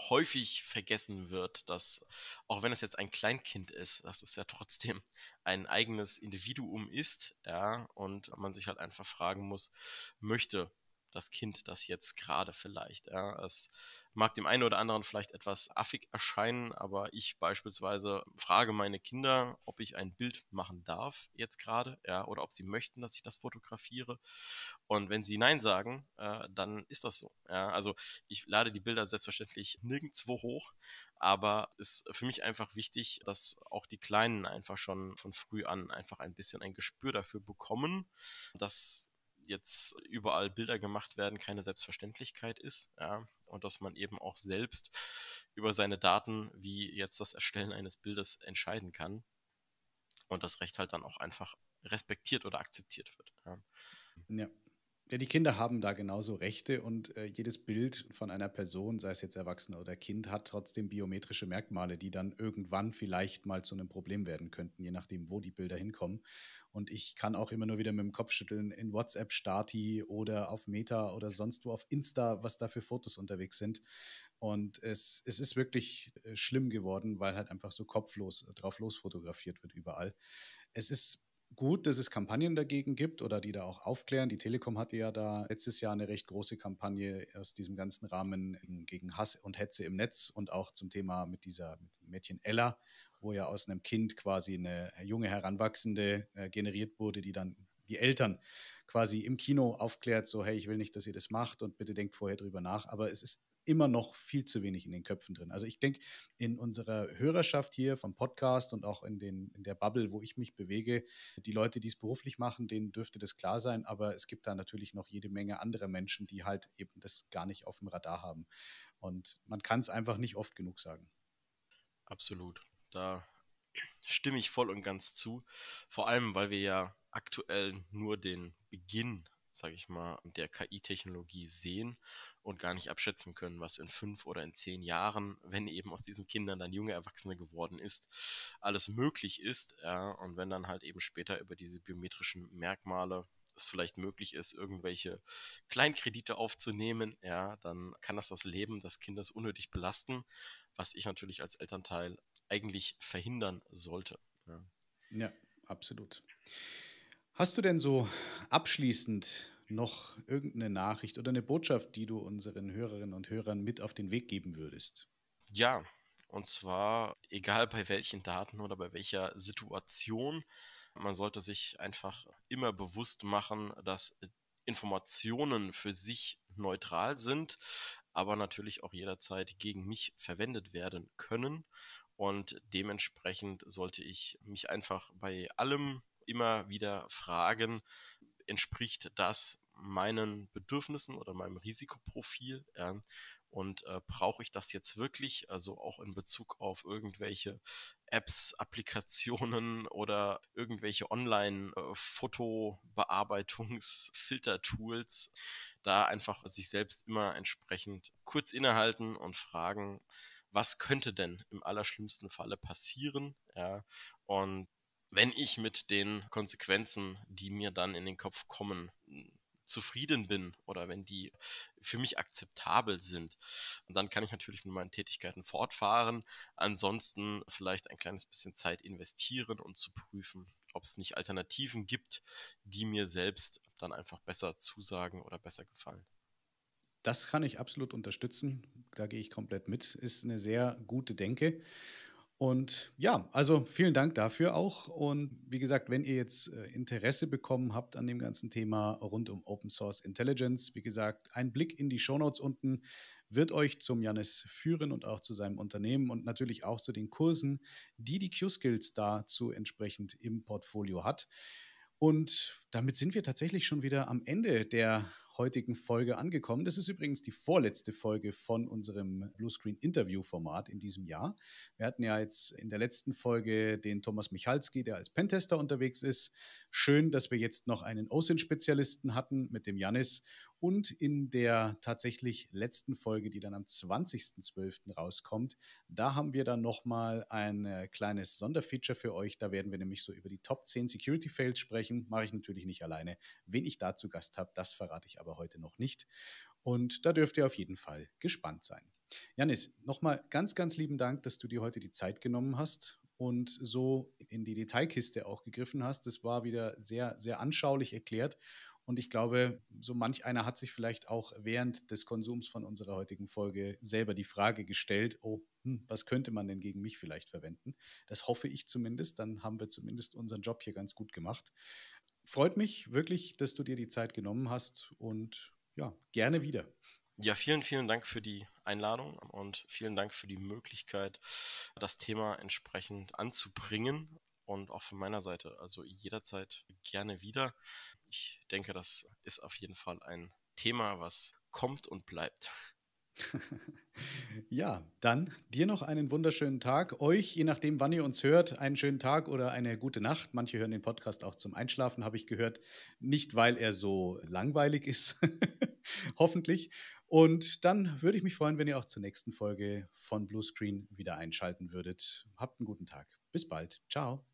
häufig vergessen wird, dass auch wenn es jetzt ein Kleinkind ist, dass es ja trotzdem ein eigenes Individuum ist, ja, und man sich halt einfach fragen muss, möchte das Kind das jetzt gerade vielleicht. Ja. Es mag dem einen oder anderen vielleicht etwas affig erscheinen, aber ich beispielsweise frage meine Kinder, ob ich ein Bild machen darf jetzt gerade, ja, oder ob sie möchten, dass ich das fotografiere. Und wenn sie Nein sagen, äh, dann ist das so. Ja. Also ich lade die Bilder selbstverständlich nirgendwo hoch, aber es ist für mich einfach wichtig, dass auch die Kleinen einfach schon von früh an einfach ein bisschen ein Gespür dafür bekommen, dass jetzt überall Bilder gemacht werden, keine Selbstverständlichkeit ist. Ja, und dass man eben auch selbst über seine Daten, wie jetzt das Erstellen eines Bildes, entscheiden kann. Und das Recht halt dann auch einfach respektiert oder akzeptiert wird. Ja. ja. Ja, die Kinder haben da genauso Rechte und äh, jedes Bild von einer Person, sei es jetzt Erwachsener oder Kind, hat trotzdem biometrische Merkmale, die dann irgendwann vielleicht mal zu einem Problem werden könnten, je nachdem, wo die Bilder hinkommen. Und ich kann auch immer nur wieder mit dem Kopf schütteln in WhatsApp-Stati oder auf Meta oder sonst wo auf Insta, was da für Fotos unterwegs sind. Und es, es ist wirklich äh, schlimm geworden, weil halt einfach so kopflos drauf losfotografiert wird überall. Es ist gut, dass es Kampagnen dagegen gibt oder die da auch aufklären. Die Telekom hatte ja da letztes Jahr eine recht große Kampagne aus diesem ganzen Rahmen gegen Hass und Hetze im Netz und auch zum Thema mit dieser Mädchen Ella, wo ja aus einem Kind quasi eine junge Heranwachsende äh, generiert wurde, die dann die Eltern quasi im Kino aufklärt, so hey, ich will nicht, dass ihr das macht und bitte denkt vorher drüber nach. Aber es ist immer noch viel zu wenig in den Köpfen drin. Also ich denke, in unserer Hörerschaft hier vom Podcast und auch in, den, in der Bubble, wo ich mich bewege, die Leute, die es beruflich machen, denen dürfte das klar sein, aber es gibt da natürlich noch jede Menge anderer Menschen, die halt eben das gar nicht auf dem Radar haben. Und man kann es einfach nicht oft genug sagen. Absolut. Da stimme ich voll und ganz zu. Vor allem, weil wir ja aktuell nur den Beginn sage ich mal, der KI-Technologie sehen und gar nicht abschätzen können, was in fünf oder in zehn Jahren, wenn eben aus diesen Kindern dann junge Erwachsene geworden ist, alles möglich ist. Ja, und wenn dann halt eben später über diese biometrischen Merkmale es vielleicht möglich ist, irgendwelche Kleinkredite aufzunehmen, ja, dann kann das das Leben des Kindes unnötig belasten, was ich natürlich als Elternteil eigentlich verhindern sollte. ja, ja absolut. Hast du denn so abschließend noch irgendeine Nachricht oder eine Botschaft, die du unseren Hörerinnen und Hörern mit auf den Weg geben würdest? Ja, und zwar, egal bei welchen Daten oder bei welcher Situation, man sollte sich einfach immer bewusst machen, dass Informationen für sich neutral sind, aber natürlich auch jederzeit gegen mich verwendet werden können. Und dementsprechend sollte ich mich einfach bei allem immer wieder fragen, entspricht das meinen Bedürfnissen oder meinem Risikoprofil? Ja? Und äh, brauche ich das jetzt wirklich? Also auch in Bezug auf irgendwelche Apps, Applikationen oder irgendwelche Online-Fotobearbeitungs-Filter-Tools. Äh, da einfach sich selbst immer entsprechend kurz innehalten und fragen, was könnte denn im allerschlimmsten Falle passieren? Ja, und wenn ich mit den Konsequenzen, die mir dann in den Kopf kommen, zufrieden bin oder wenn die für mich akzeptabel sind. dann kann ich natürlich mit meinen Tätigkeiten fortfahren. Ansonsten vielleicht ein kleines bisschen Zeit investieren und zu prüfen, ob es nicht Alternativen gibt, die mir selbst dann einfach besser zusagen oder besser gefallen. Das kann ich absolut unterstützen. Da gehe ich komplett mit. Ist eine sehr gute Denke. Und ja, also vielen Dank dafür auch. Und wie gesagt, wenn ihr jetzt äh, Interesse bekommen habt an dem ganzen Thema rund um Open Source Intelligence, wie gesagt, ein Blick in die Shownotes unten wird euch zum Janis führen und auch zu seinem Unternehmen und natürlich auch zu den Kursen, die die Q-Skills dazu entsprechend im Portfolio hat. Und damit sind wir tatsächlich schon wieder am Ende der heutigen Folge angekommen. Das ist übrigens die vorletzte Folge von unserem Bluescreen Interview Format in diesem Jahr. Wir hatten ja jetzt in der letzten Folge den Thomas Michalski, der als Pentester unterwegs ist. Schön, dass wir jetzt noch einen OSINT Spezialisten hatten mit dem Janis und in der tatsächlich letzten Folge, die dann am 20.12. rauskommt, da haben wir dann nochmal ein äh, kleines Sonderfeature für euch. Da werden wir nämlich so über die Top 10 Security Fails sprechen. Mache ich natürlich nicht alleine. Wen ich dazu Gast habe, das verrate ich aber heute noch nicht. Und da dürft ihr auf jeden Fall gespannt sein. Janis, nochmal ganz, ganz lieben Dank, dass du dir heute die Zeit genommen hast und so in die Detailkiste auch gegriffen hast. Das war wieder sehr, sehr anschaulich erklärt. Und ich glaube, so manch einer hat sich vielleicht auch während des Konsums von unserer heutigen Folge selber die Frage gestellt, oh, hm, was könnte man denn gegen mich vielleicht verwenden? Das hoffe ich zumindest. Dann haben wir zumindest unseren Job hier ganz gut gemacht freut mich wirklich, dass du dir die Zeit genommen hast und ja, gerne wieder. Ja, vielen, vielen Dank für die Einladung und vielen Dank für die Möglichkeit, das Thema entsprechend anzubringen. Und auch von meiner Seite, also jederzeit gerne wieder. Ich denke, das ist auf jeden Fall ein Thema, was kommt und bleibt. (laughs) ja, dann dir noch einen wunderschönen Tag. Euch, je nachdem, wann ihr uns hört, einen schönen Tag oder eine gute Nacht. Manche hören den Podcast auch zum Einschlafen, habe ich gehört. Nicht, weil er so langweilig ist, (laughs) hoffentlich. Und dann würde ich mich freuen, wenn ihr auch zur nächsten Folge von Blue Screen wieder einschalten würdet. Habt einen guten Tag. Bis bald. Ciao.